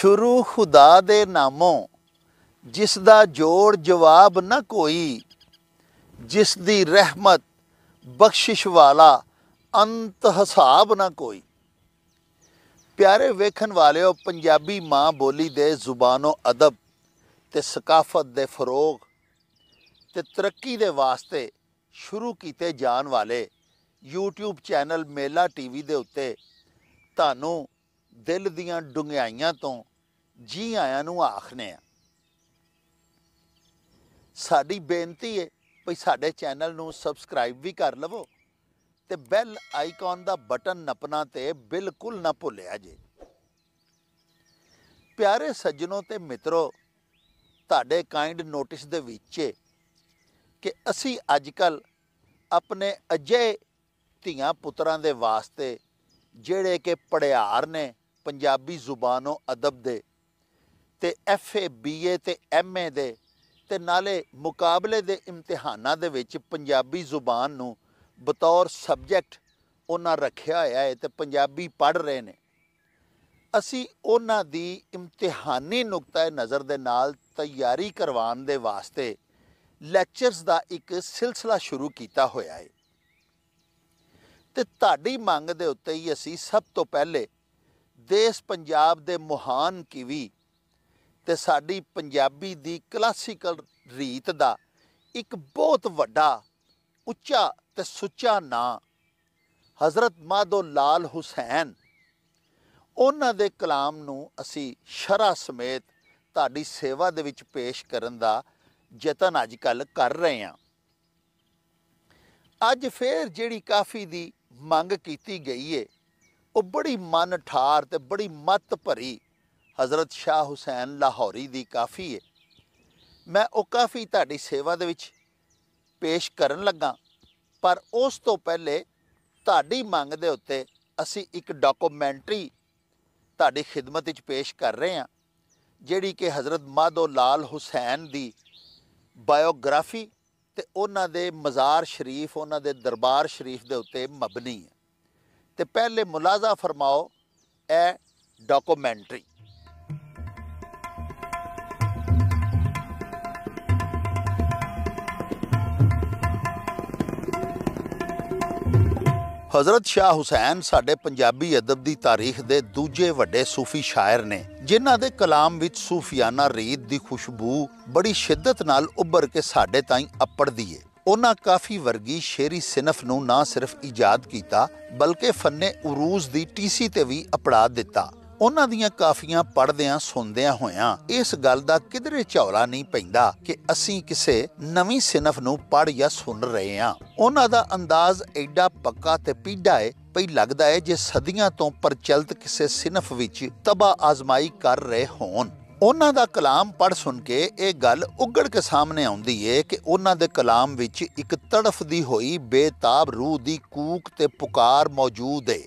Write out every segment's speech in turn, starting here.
ਸ਼ੁਰੂ ਖੁਦਾ ਦੇ ਨਾਮੋਂ ਜਿਸ ਦਾ ਜੋੜ ਜਵਾਬ ਨਾ ਕੋਈ ਜਿਸ ਦੀ ਰਹਿਮਤ ਬਖਸ਼ਿਸ਼ ਵਾਲਾ ਅੰਤ ਹਿਸਾਬ ਨਾ ਕੋਈ ਪਿਆਰੇ ਵੇਖਣ ਵਾਲਿਓ ਪੰਜਾਬੀ ਮਾਂ ਬੋਲੀ ਦੇ ਜ਼ੁਬਾਨੋ ਅਦਬ ਤੇ ਸਕਾਫਤ ਦੇ ਫਰੋਗ ਤੇ ਤਰੱਕੀ ਦੇ ਵਾਸਤੇ ਸ਼ੁਰੂ ਕੀਤੇ ਜਾਣ ਵਾਲੇ YouTube ਚੈਨਲ ਮੇਲਾ ਟੀਵੀ ਦੇ ਉੱਤੇ ਤੁਹਾਨੂੰ ਦਿਲ ਦੀਆਂ ਡੁੰਗਾਈਆਂ ਤੋਂ ਜੀ ਆਇਆਂ ਨੂੰ ਆਖਨੇ ਆ ਸਾਡੀ ਬੇਨਤੀ ਹੈ ਭਈ ਸਾਡੇ ਚੈਨਲ ਨੂੰ ਸਬਸਕ੍ਰਾਈਬ ਵੀ ਕਰ ਲਵੋ ਤੇ ਬੈਲ ਆਈਕਨ ਦਾ ਬਟਨ ਨਪਣਾ ਤੇ ਬਿਲਕੁਲ ਨਾ ਭੁੱਲਿਆ ਜੇ ਪਿਆਰੇ ਸੱਜਣੋ ਤੇ ਮਿੱਤਰੋ ਤੁਹਾਡੇ ਕਾਈਂਡ ਨੋਟਿਸ ਦੇ ਵਿੱਚ ਕਿ ਅਸੀਂ ਅੱਜਕੱਲ ਆਪਣੇ ਅਜੇ ਧੀਆਂ ਪੁੱਤਰਾਂ ਦੇ ਵਾਸਤੇ ਜਿਹੜੇ ਕਿ ਪੜਿਆਰ ਨੇ ਪੰਜਾਬੀ ਜ਼ੁਬਾਨੋਂ ਅਦਬ ਦੇ ਤੇ ਐਫਏ ਬੀਏ ਤੇ ਐਮਏ ਦੇ ਤੇ ਨਾਲੇ ਮੁਕਾਬਲੇ ਦੇ ਇਮਤਿਹਾਨਾਂ ਦੇ ਵਿੱਚ ਪੰਜਾਬੀ ਜ਼ੁਬਾਨ ਨੂੰ ਬਤੌਰ ਸਬਜੈਕਟ ਉਹਨਾਂ ਰੱਖਿਆ ਹੋਇਆ ਹੈ ਤੇ ਪੰਜਾਬੀ ਪੜ੍ਹ ਰਹੇ ਨੇ ਅਸੀਂ ਉਹਨਾਂ ਦੀ ਇਮਤਿਹਾਨੀ ਨੁਕਤਾ ਨਜ਼ਰ ਦੇ ਨਾਲ ਤਿਆਰੀ ਕਰਵਾਉਣ ਦੇ ਵਾਸਤੇ ਲੈਕਚਰਸ ਦਾ ਇੱਕ ਸਿਲਸਿਲਾ ਸ਼ੁਰੂ ਕੀਤਾ ਹੋਇਆ ਹੈ ਤੇ ਤੁਹਾਡੀ ਮੰਗ ਦੇ ਉੱਤੇ ਹੀ ਅਸੀਂ ਸਭ ਤੋਂ ਪਹਿਲੇ ਦੇਸ਼ ਪੰਜਾਬ ਦੇ ਮਹਾਨ ਕਿਵੀ ਤੇ ਸਾਡੀ ਪੰਜਾਬੀ ਦੀ ਕਲਾਸੀਕਲ ਰੀਤ ਦਾ ਇੱਕ ਬਹੁਤ ਵੱਡਾ ਉੱਚਾ ਤੇ ਸੁੱਚਾ ਨਾਂ ਹਜ਼ਰਤ ਮਾਧੋ ਲਾਲ ਹੁਸੈਨ ਉਹਨਾਂ ਦੇ ਕਲਾਮ ਨੂੰ ਅਸੀਂ ਸ਼ਰਾ ਸਮੇਤ ਤੁਹਾਡੀ ਸੇਵਾ ਦੇ ਵਿੱਚ ਪੇਸ਼ ਕਰਨ ਦਾ ਯਤਨ ਅੱਜ ਕੱਲ ਕਰ ਰਹੇ ਹਾਂ ਅੱਜ ਫੇਰ ਜਿਹੜੀ ਕਾਫੀ ਦੀ ਮੰਗ ਕੀਤੀ ਗਈ ਏ ਉਹ ਬੜੀ ਮਨ ਠਾਰ ਤੇ ਬੜੀ ਮਤ ਭਰੀ ਹਜ਼ਰਤ ਸ਼ਾਹ ਹੁਸੈਨ ਲਾਹੌਰੀ ਦੀ ਕਾਫੀ ਹੈ ਮੈਂ ਉਹ ਕਾਫੀ ਤੁਹਾਡੀ ਸੇਵਾ ਦੇ ਵਿੱਚ ਪੇਸ਼ ਕਰਨ ਲੱਗਾ ਪਰ ਉਸ ਤੋਂ ਪਹਿਲੇ ਤੁਹਾਡੀ ਮੰਗ ਦੇ ਉੱਤੇ ਅਸੀਂ ਇੱਕ ਡਾਕੂਮੈਂਟਰੀ ਤੁਹਾਡੀ ਖidmat ਵਿੱਚ ਪੇਸ਼ ਕਰ ਰਹੇ ਹਾਂ ਜਿਹੜੀ ਕਿ ਹਜ਼ਰਤ ਮਾਧੋ ਲਾਲ ਹੁਸੈਨ ਦੀ ਬਾਇਓਗ੍ਰਾਫੀ ਤੇ ਉਹਨਾਂ ਦੇ ਮਜ਼ਾਰ ਸ਼ਰੀਫ ਉਹਨਾਂ ਦੇ ਦਰਬਾਰ ਸ਼ਰੀਫ ਦੇ ਉੱਤੇ ਮਬਨੀ ਹੈ ਤੇ ਪਹਿਲੇ ਮੁਲਾਜ਼ਾ ਫਰਮਾਓ ਇਹ ਡਾਕੂਮੈਂਟਰੀ ਹਜ਼ਰਤ ਸ਼ਾਹ ਹੁਸੈਨ ਸਾਡੇ ਪੰਜਾਬੀ ਅਦਬ ਦੀ ਤਾਰੀਖ ਦੇ ਦੂਜੇ ਵੱਡੇ ਸੂਫੀ ਸ਼ਾਇਰ ਨੇ ਜਿਨ੍ਹਾਂ ਦੇ ਕਲਾਮ ਵਿੱਚ ਸੂਫੀਆਨਾ ਰੀਤ ਦੀ ਖੁਸ਼ਬੂ ਬੜੀ ਸ਼ਿੱਦਤ ਨਾਲ ਉੱਭਰ ਕੇ ਸਾਡੇ ਤਾਈਂ ਅੱਪੜਦੀ ਏ ਉਹਨਾਂ ਕਾਫੀ ਵਰਗੀ ਸ਼ੇਰੀ ਸਿਨਫ ਨੂੰ ਨਾ ਸਿਰਫ ਇਜਾਦ ਕੀਤਾ ਬਲਕਿ ਫੰਨੇ ਉਰੂਜ਼ ਦੀ ਟੀਸੀ ਤੇ ਵੀ ਅਪੜਾ ਦਿੱਤਾ ਉਹਨਾਂ ਦੀਆਂ ਕਾਫੀਆਂ ਪੜਦਿਆਂ ਸੁਣਦਿਆਂ ਹੋਇਆਂ ਇਸ ਗੱਲ ਦਾ ਕਿਧਰੇ ਝੌਲਾ ਨਹੀਂ ਪੈਂਦਾ ਕਿ ਅਸੀਂ ਕਿਸੇ ਨਵੀਂ ਸਿਨਫ ਨੂੰ ਪੜ ਜਾਂ ਸੁਣ ਰਹੇ ਹਾਂ ਉਹਨਾਂ ਦਾ ਅੰਦਾਜ਼ ਐਡਾ ਪੱਕਾ ਤੇ ਪੀੜਾ ਹੈ ਪਈ ਲੱਗਦਾ ਹੈ ਜੇ ਸਦੀਆਂ ਤੋਂ ਪ੍ਰਚਲਿਤ ਕਿਸੇ ਸਿਨਫ ਵਿੱਚ ਤਬਾ ਆਜ਼ਮਾਈ ਕਰ ਰਹੇ ਹੋਣ ਉਹਨਾਂ ਦਾ ਕਲਾਮ ਪੜ ਸੁਣ ਕੇ ਇਹ ਗੱਲ ਉਗੜ ਕੇ ਸਾਹਮਣੇ ਆਉਂਦੀ ਏ ਕਿ ਉਹਨਾਂ ਦੇ ਕਲਾਮ ਵਿੱਚ ਇੱਕ ਤੜਫਦੀ ਹੋਈ ਬੇਤਾਬ ਰੂਹ ਦੀ ਕੂਕ ਤੇ ਪੁਕਾਰ ਮੌਜੂਦ ਏ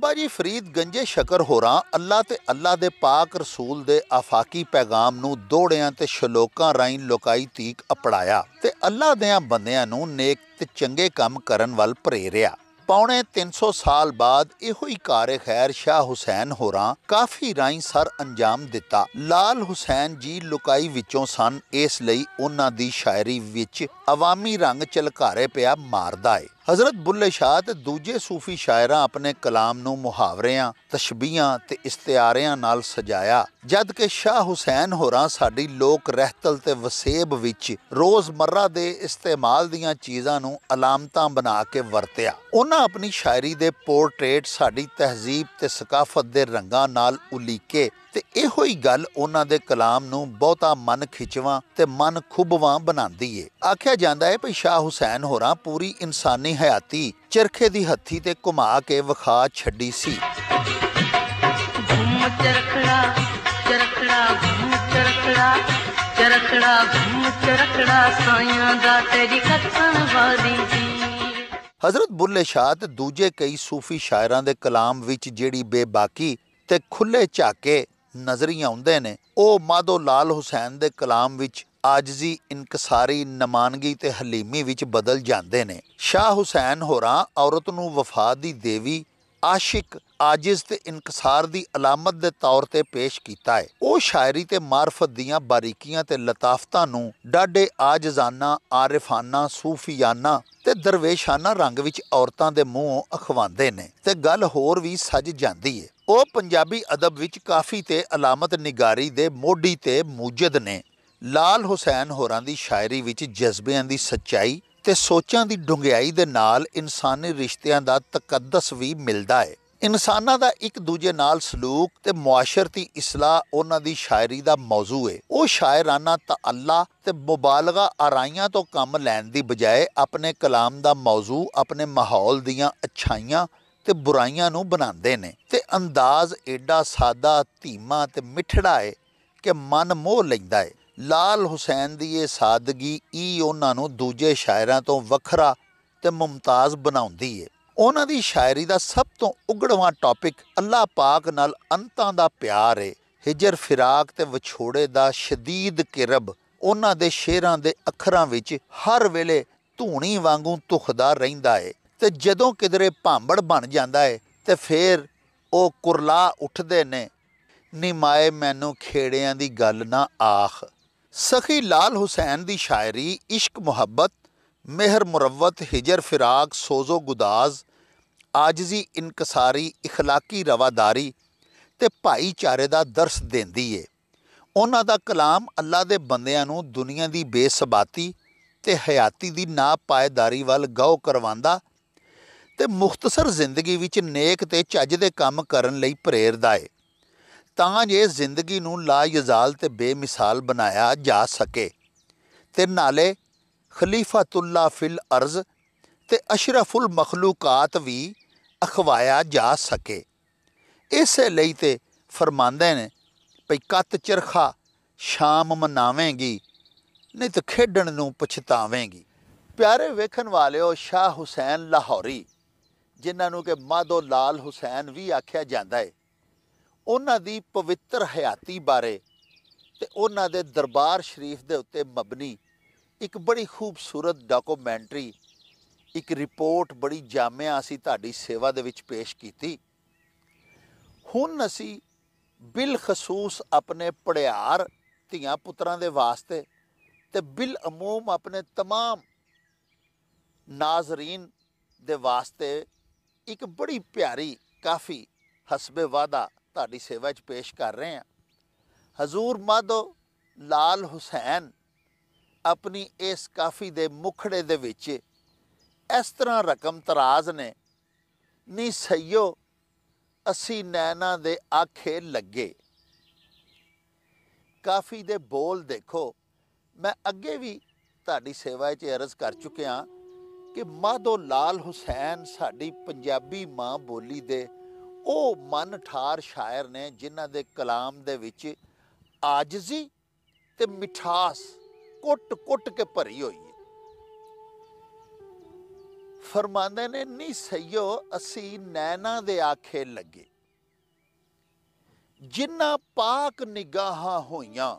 ਬਾਬਾ ਜੀ ਫਰੀਦ ਗੰਜੇ ਸ਼ਕਰ ਹੋਰਾਂ ਅੱਲਾ ਤੇ ਅੱਲਾ ਦੇ ਪਾਕ ਰਸੂਲ ਦੇ ਆਫਾਕੀ ਪੈਗਾਮ ਨੂੰ ਦੋੜਿਆਂ ਤੇ ਸ਼ਲੋਕਾਂ ਰਾਈਂ ਲੋਕਾਈ ਤੀਕ ਅਪੜਾਇਆ ਤੇ ਅੱਲਾ ਦੇਆਂ ਬੰਦਿਆਂ ਨੂੰ ਨੇਕ ਤੇ ਚੰਗੇ ਕੰਮ ਕਰਨ ਵੱਲ ਪ੍ਰੇਰਿਆ ਪੌਣੇ 300 ਸਾਲ ਬਾਅਦ ਇਹੋ ਹੀ ਕਾਰ ਖੈਰ ਸ਼ਾਹ ਹੁਸੈਨ ਹੋਰਾਂ ਕਾਫੀ ਰਾਈਂ ਸਰ ਅੰਜਾਮ ਦਿੱਤਾ ਲਾਲ ਹੁਸੈਨ ਜੀ ਲੁਕਾਈ ਵਿੱਚੋਂ ਸਨ ਇਸ ਲਈ ਉਹਨਾਂ ਦੀ ਸ਼ਾਇਰੀ ਵਿੱਚ ਆਵਾਮੀ ਰੰਗ ਚਲਕਾਰੇ ਪਿਆ ਮਾਰਦਾ ਏ ਹਜ਼ਰਤ ਬੁੱਲੇ ਸ਼ਾਹ ਤੇ ਦੂਜੇ ਸੂਫੀ ਸ਼ਾਇਰਾਂ ਆਪਣੇ ਕਲਾਮ ਨੂੰ ਮੁਹਾਵਰਿਆਂ ਤਸ਼ਬੀਹਾਂ ਤੇ ਇਸਤਿਆਰਿਆਂ ਨਾਲ ਸਜਾਇਆ ਜਦ ਕਿ ਸ਼ਾਹ ਹੁਸੈਨ ਹੋਰਾਂ ਸਾਡੀ ਲੋਕ ਰਹਿਤਲ ਤੇ ਵਸੇਬ ਵਿੱਚ ਰੋਜ਼ਮਰਰਾ ਦੇ ਇਸਤੇਮਾਲ ਦੀਆਂ ਚੀਜ਼ਾਂ ਨੂੰ ਅਲਾਮਤਾਂ ਬਣਾ ਕੇ ਵਰਤਿਆ ਉਹਨਾਂ ਆਪਣੀ ਸ਼ਾਇਰੀ ਦੇ ਪੋਰਟਰੇਟ ਸਾਡੀ ਤਹਜ਼ੀਬ ਤੇ ਸਕਾਫਤ ਦੇ ਰੰਗਾਂ ਨਾਲ ਉਲੀਕੇ ਤੇ ਇਹੋ ਹੀ ਗੱਲ ਉਹਨਾਂ ਦੇ ਕਲਾਮ ਨੂੰ ਬਹੁਤਾ ਮਨ ਖਿਚਵਾ ਤੇ ਮਨ ਖੁਬਵਾ ਬਣਾਉਂਦੀ ਏ ਆਖਿਆ ਜਾਂਦਾ ਹੈ ਭਈ ਸ਼ਾਹ ਹੁਸੈਨ ਹੋਰਾਂ ਪੂਰੀ ਇਨਸਾਨੀ ਹਯਾਤੀ ਚਰਖੇ ਦੀ ਹੱਥੀ ਤੇ ਘੁਮਾ ਕੇ ਵਿਖਾ ਛੱਡੀ ਸੀ ਘੁੰਮ ਚਰਖੜਾ ਚਰਖੜਾ ਘੁੰਮ ਚਰਖੜਾ ਚਰਖੜਾ ਘੁੰਮ ਚਰਖੜਾ ਸਾਈਆਂ ਦਾ ਤੇਰੀ ਕੱਤਣ ਵਾਦੀ ਜੀ ਹਜ਼ਰਤ ਬੁੱਲੇ ਸ਼ਾਹ ਤੇ ਦੂਜੇ ਕਈ ਸੂਫੀ ਸ਼ਾਇਰਾਂ ਦੇ ਕਲਾਮ ਵਿੱਚ ਜਿਹੜੀ ਬੇਬਾਕੀ ਤੇ ਖੁੱਲੇ ਝਾਕੇ ਨਜ਼ਰੀ ਆਉਂਦੇ ਨੇ ਉਹ ਮਾਧੋ ਲਾਲ ਹੁਸੈਨ ਦੇ ਕਲਾਮ ਵਿੱਚ ਆਜਜ਼ੀ ਇਨਕਸਾਰੀ ਨਮਾਨਗੀ ਤੇ ਹਲੀਮੀ ਵਿੱਚ ਬਦਲ ਜਾਂਦੇ ਨੇ ਸ਼ਾਹ ਹੁਸੈਨ ਹੋਰਾਂ ਔਰਤ ਨੂੰ ਵਫਾ ਦੀ ਦੇਵੀ ਆਸ਼ਿਕ ਆਜਿਜ਼ ਤੇ ਇਨਕਸਾਰ ਦੀ ਅਲਾਮਤ ਦੇ ਤੌਰ ਤੇ ਪੇਸ਼ ਕੀਤਾ ਹੈ ਉਹ ਸ਼ਾਇਰੀ ਤੇ ਮਾਰਫਤ ਦੀਆਂ ਬਾਰੀਕੀਆਂ ਤੇ ਲਤਾਫਤਾਂ ਨੂੰ ਡਾਡੇ ਆਜਜ਼ਾਨਾ ਆਰਿਫਾਨਾ ਸੂਫੀਆਨਾ ਤੇ ਦਰਵੇਸ਼ਾਨਾ ਰੰਗ ਵਿੱਚ ਔਰਤਾਂ ਦੇ ਮੂੰਹੋਂ ਅਖਵਾਉਂਦੇ ਨੇ ਤੇ ਗੱਲ ਹੋਰ ਵੀ ਸੱਜ ਜਾਂਦੀ ਹੈ ਉਹ ਪੰਜਾਬੀ ਅਦਬ ਵਿੱਚ ਕਾਫੀ ਤੇ ਅਲਾਮਤ ਨਿਗਾਰੀ ਦੇ ਮੋਢੀ ਤੇ ਮੂਜਦ ਨੇ ਲਾਲ ਹੁਸੈਨ ਹੋਰਾਂ ਦੀ ਸ਼ਾਇਰੀ ਵਿੱਚ ਜਜ਼ਬਿਆਂ ਦੀ ਸੱਚਾਈ ਤੇ ਸੋਚਾਂ ਦੀ ਡੁੰਗਿਆਈ ਦੇ ਨਾਲ ਇਨਸਾਨੀ ਰਿਸ਼ਤਿਆਂ ਦਾ ਤਕੱਦਸ ਵੀ ਮਿਲਦਾ ਹੈ ਇਨਸਾਨਾਂ ਦਾ ਇੱਕ ਦੂਜੇ ਨਾਲ ਸਲੂਕ ਤੇ ਮੁਆਸ਼ਰਤੀ ਇਸਲਾਹ ਉਹਨਾਂ ਦੀ ਸ਼ਾਇਰੀ ਦਾ ਮੌਜੂ ਹੈ ਉਹ ਸ਼ਾਇਰਾਨਾ ਤਅੱਲਾ ਤੇ ਮੁਬਾਲਗਾ ਅਰਾਈਆਂ ਤੋਂ ਕੰਮ ਲੈਣ ਦੀ ਬਜਾਏ ਆਪਣੇ ਕਲਾਮ ਦਾ ਮੌਜੂ ਆਪਣੇ ਮਾਹੌਲ ਦੀਆਂ ਅਛਾਈਆਂ ਤੇ ਬੁਰਾਈਆਂ ਨੂੰ ਬਣਾਉਂਦੇ ਨੇ ਤੇ ਅੰਦਾਜ਼ ਐਡਾ ਸਾਦਾ ਧੀਮਾ ਤੇ ਮਿੱਠੜਾ ਹੈ ਕਿ ਮਨ ਮੋਹ ਲੈਂਦਾ ਹੈ ਲਾਲ ਹੁਸੈਨ ਦੀ ਇਹ ਸਾਦਗੀ ਹੀ ਉਹਨਾਂ ਨੂੰ ਦੂਜੇ ਸ਼ਾਇਰਾਂ ਤੋਂ ਵੱਖਰਾ ਤੇ ਮੁਮਤਾਜ਼ ਬਣਾਉਂਦੀ ਏ ਉਹਨਾਂ ਦੀ ਸ਼ਾਇਰੀ ਦਾ ਸਭ ਤੋਂ ਉਗੜਵਾ ਟੌਪਿਕ ਅੱਲਾਹ ਪਾਕ ਨਾਲ ਅੰਤਾਂ ਦਾ ਪਿਆਰ ਏ ਹਿਜਰ ਫਿਰਾਕ ਤੇ ਵਿਛੋੜੇ ਦਾ ਸ਼ਦੀਦ ਕਿਰਬ ਉਹਨਾਂ ਦੇ ਸ਼ੇਰਾਂ ਦੇ ਅੱਖਰਾਂ ਵਿੱਚ ਹਰ ਵੇਲੇ ਧੂਣੀ ਵਾਂਗੂ ਤੁਖਦਾ ਰਹਿੰਦਾ ਏ ਤੇ ਜਦੋਂ ਕਿਦਰੇ ਭਾਂਬੜ ਬਣ ਜਾਂਦਾ ਏ ਤੇ ਫੇਰ ਉਹ ਕੁਰਲਾ ਉੱਠਦੇ ਨੇ ਨਿਮਾਏ ਮੈਨੂੰ ਖੇੜਿਆਂ ਦੀ ਗੱਲ ਨਾ ਆਖ ਸਖੀ ਲਾਲ ਹੁਸੈਨ ਦੀ ਸ਼ਾਇਰੀ ਇਸ਼ਕ ਮੁਹੱਬਤ ਮਿਹਰ ਮੁਰਵਤ ਹਿਜਰ ਫਿਰਾਕ ਸੋਜ਼ੋ ਗੁਦਾਜ਼ ਆਜਜ਼ੀ ਇਨਕਸਾਰੀ اخلاقی ਰਵਾਦਾਰੀ ਤੇ ਭਾਈਚਾਰੇ ਦਾ ਦਰਸ ਦਿੰਦੀ ਏ ਉਹਨਾਂ ਦਾ ਕਲਾਮ ਅੱਲਾ ਦੇ ਬੰਦਿਆਂ ਨੂੰ ਦੁਨੀਆ ਦੀ ਬੇਸਬਾਤੀ ਤੇ ਹਯਾਤੀ ਦੀ ਨਾ ਪਾਇਦਾਰੀ ਵੱਲ ਗਾਉ ਕਰਵਾਉਂਦਾ ਤੇ ਮੁਖਤਸਰ ਜ਼ਿੰਦਗੀ ਵਿੱਚ ਨੇਕ ਤੇ ਚੱਜ ਦੇ ਕੰਮ ਕਰਨ ਲਈ ਪ੍ਰੇਰਦਾ ਏ ਤਾਂ ਜੇ ਜ਼ਿੰਦਗੀ ਨੂੰ ਲਾਇਜ਼ਾਲ ਤੇ ਬੇਮਿਸਾਲ ਬਣਾਇਆ ਜਾ ਸਕੇ ਤੇ ਨਾਲੇ ਖਲੀਫਾਤੁੱਲਾ ਫਿਲ ਅਰਜ਼ ਤੇ ਅਸ਼ਰਫੁਲ ਮਖਲੂਕਾਤ ਵੀ ਅਖਵਾਇਆ ਜਾ ਸਕੇ ਇਸੇ ਲਈ ਤੇ ਫਰਮਾਂਦੇ ਨੇ ਭਈ ਕੱਤ ਚਰਖਾ ਸ਼ਾਮ ਮਨਾਵੇਂਗੀ ਨਹੀਂ ਤੇ ਖੇਡਣ ਨੂੰ ਪਛਤਾਵੇਂਗੀ ਪਿਆਰੇ ਵੇਖਣ ਵਾਲਿਓ ਸ਼ਾਹ ਹੁਸੈਨ ਲਾਹੌਰੀ ਜਿਨ੍ਹਾਂ ਨੂੰ ਕਿ ਮਾਦੋ ਲਾਲ ਹੁਸੈਨ ਵੀ ਆਖਿਆ ਜਾਂਦਾ ਹੈ ਉਹਨਾਂ ਦੀ ਪਵਿੱਤਰ ਹਯਾਤੀ ਬਾਰੇ ਤੇ ਉਹਨਾਂ ਦੇ ਦਰਬਾਰ ਸ਼ਰੀਫ ਦੇ ਉੱਤੇ ਮਬਨੀ ਇੱਕ ਬੜੀ ਖੂਬਸੂਰਤ ਡਾਕੂਮੈਂਟਰੀ ਇੱਕ ਰਿਪੋਰਟ ਬੜੀ ਜਾਮਿਆ ਅਸੀਂ ਤੁਹਾਡੀ ਸੇਵਾ ਦੇ ਵਿੱਚ ਪੇਸ਼ ਕੀਤੀ ਹੁਣ ਅਸੀਂ ਬਿਲ ਖਸੂਸ ਆਪਣੇ ਪੜਿਆਰ ਧੀਆਂ ਪੁੱਤਰਾਂ ਦੇ ਵਾਸਤੇ ਤੇ ਬਿਲ ਅਮੂਮ ਆਪਣੇ तमाम ਨਾਜ਼ਰੀਨ ਦੇ ਵਾਸਤੇ ਇੱਕ ਬੜੀ ਪਿਆਰੀ ਕਾਫੀ ਹਸਬੇ ਵਾਦਾ ਤੁਹਾਡੀ ਸੇਵਾ 'ਚ ਪੇਸ਼ ਕਰ ਰਹੇ ਹਾਂ ਹਜ਼ੂਰ ਮਾਧੋ ਲਾਲ ਹੁਸੈਨ ਆਪਣੀ ਇਸ ਕਾਫੀ ਦੇ ਮੁਖੜੇ ਦੇ ਵਿੱਚ ਇਸ ਤਰ੍ਹਾਂ ਰਕਮ ਤਰਾਜ਼ ਨੇ ਨੀ ਸਈਓ ਅਸੀਂ ਨੈਣਾ ਦੇ ਆਖੇ ਲੱਗੇ ਕਾਫੀ ਦੇ ਬੋਲ ਦੇਖੋ ਮੈਂ ਅੱਗੇ ਵੀ ਤੁਹਾਡੀ ਸੇਵਾ ਵਿੱਚ ਅਰਜ਼ ਕਰ ਚੁੱਕਿਆ ਕਿ ਮਾਧੋ ਲਾਲ ਹੁਸੈਨ ਸਾਡੀ ਪੰਜਾਬੀ ਮਾਂ ਬੋਲੀ ਦੇ ਉਹ ਮਨ ਠਾਰ ਸ਼ਾਇਰ ਨੇ ਜਿਨ੍ਹਾਂ ਦੇ ਕਲਾਮ ਦੇ ਵਿੱਚ ਆਜਜ਼ੀ ਤੇ ਮਿਠਾਸ ਕੁੱਟ-ਕੁੱਟ ਕੇ ਭਰੀ ਹੋਈ ਹੈ ਫਰਮਾਉਂਦੇ ਨੇ ਨਹੀਂ ਸਈਓ ਅਸੀਂ ਨੈਣਾ ਦੇ ਆਖੇ ਲੱਗੇ ਜਿਨ੍ਹਾਂ ਪਾਕ ਨਿਗਾਹਾਂ ਹੋਈਆਂ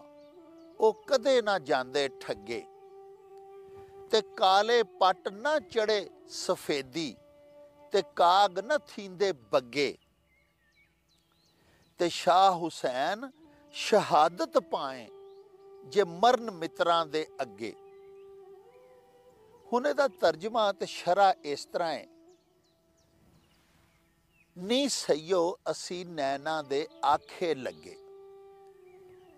ਉਹ ਕਦੇ ਨਾ ਜਾਂਦੇ ਠੱਗੇ ਤੇ ਕਾਲੇ ਪੱਟ ਨਾ ਚੜੇ ਸਫੇਦੀ ਤੇ ਕਾਗ ਨਾ ਥੀਂਦੇ ਬੱਗੇ ਤੇ ਸ਼ਾਹ ਹੁਸੈਨ ਸ਼ਹਾਦਤ ਪਾਏ ਜੇ ਮਰਨ ਮਿੱਤਰਾਂ ਦੇ ਅੱਗੇ ਹੁਣ ਇਹਦਾ ਤਰਜਮਾ ਤੇ ਸ਼ਰਾ ਇਸ ਤਰ੍ਹਾਂ ਹੈ ਨੀ ਸਈਓ ਅਸੀਂ ਨੈਣਾ ਦੇ ਆਖੇ ਲੱਗੇ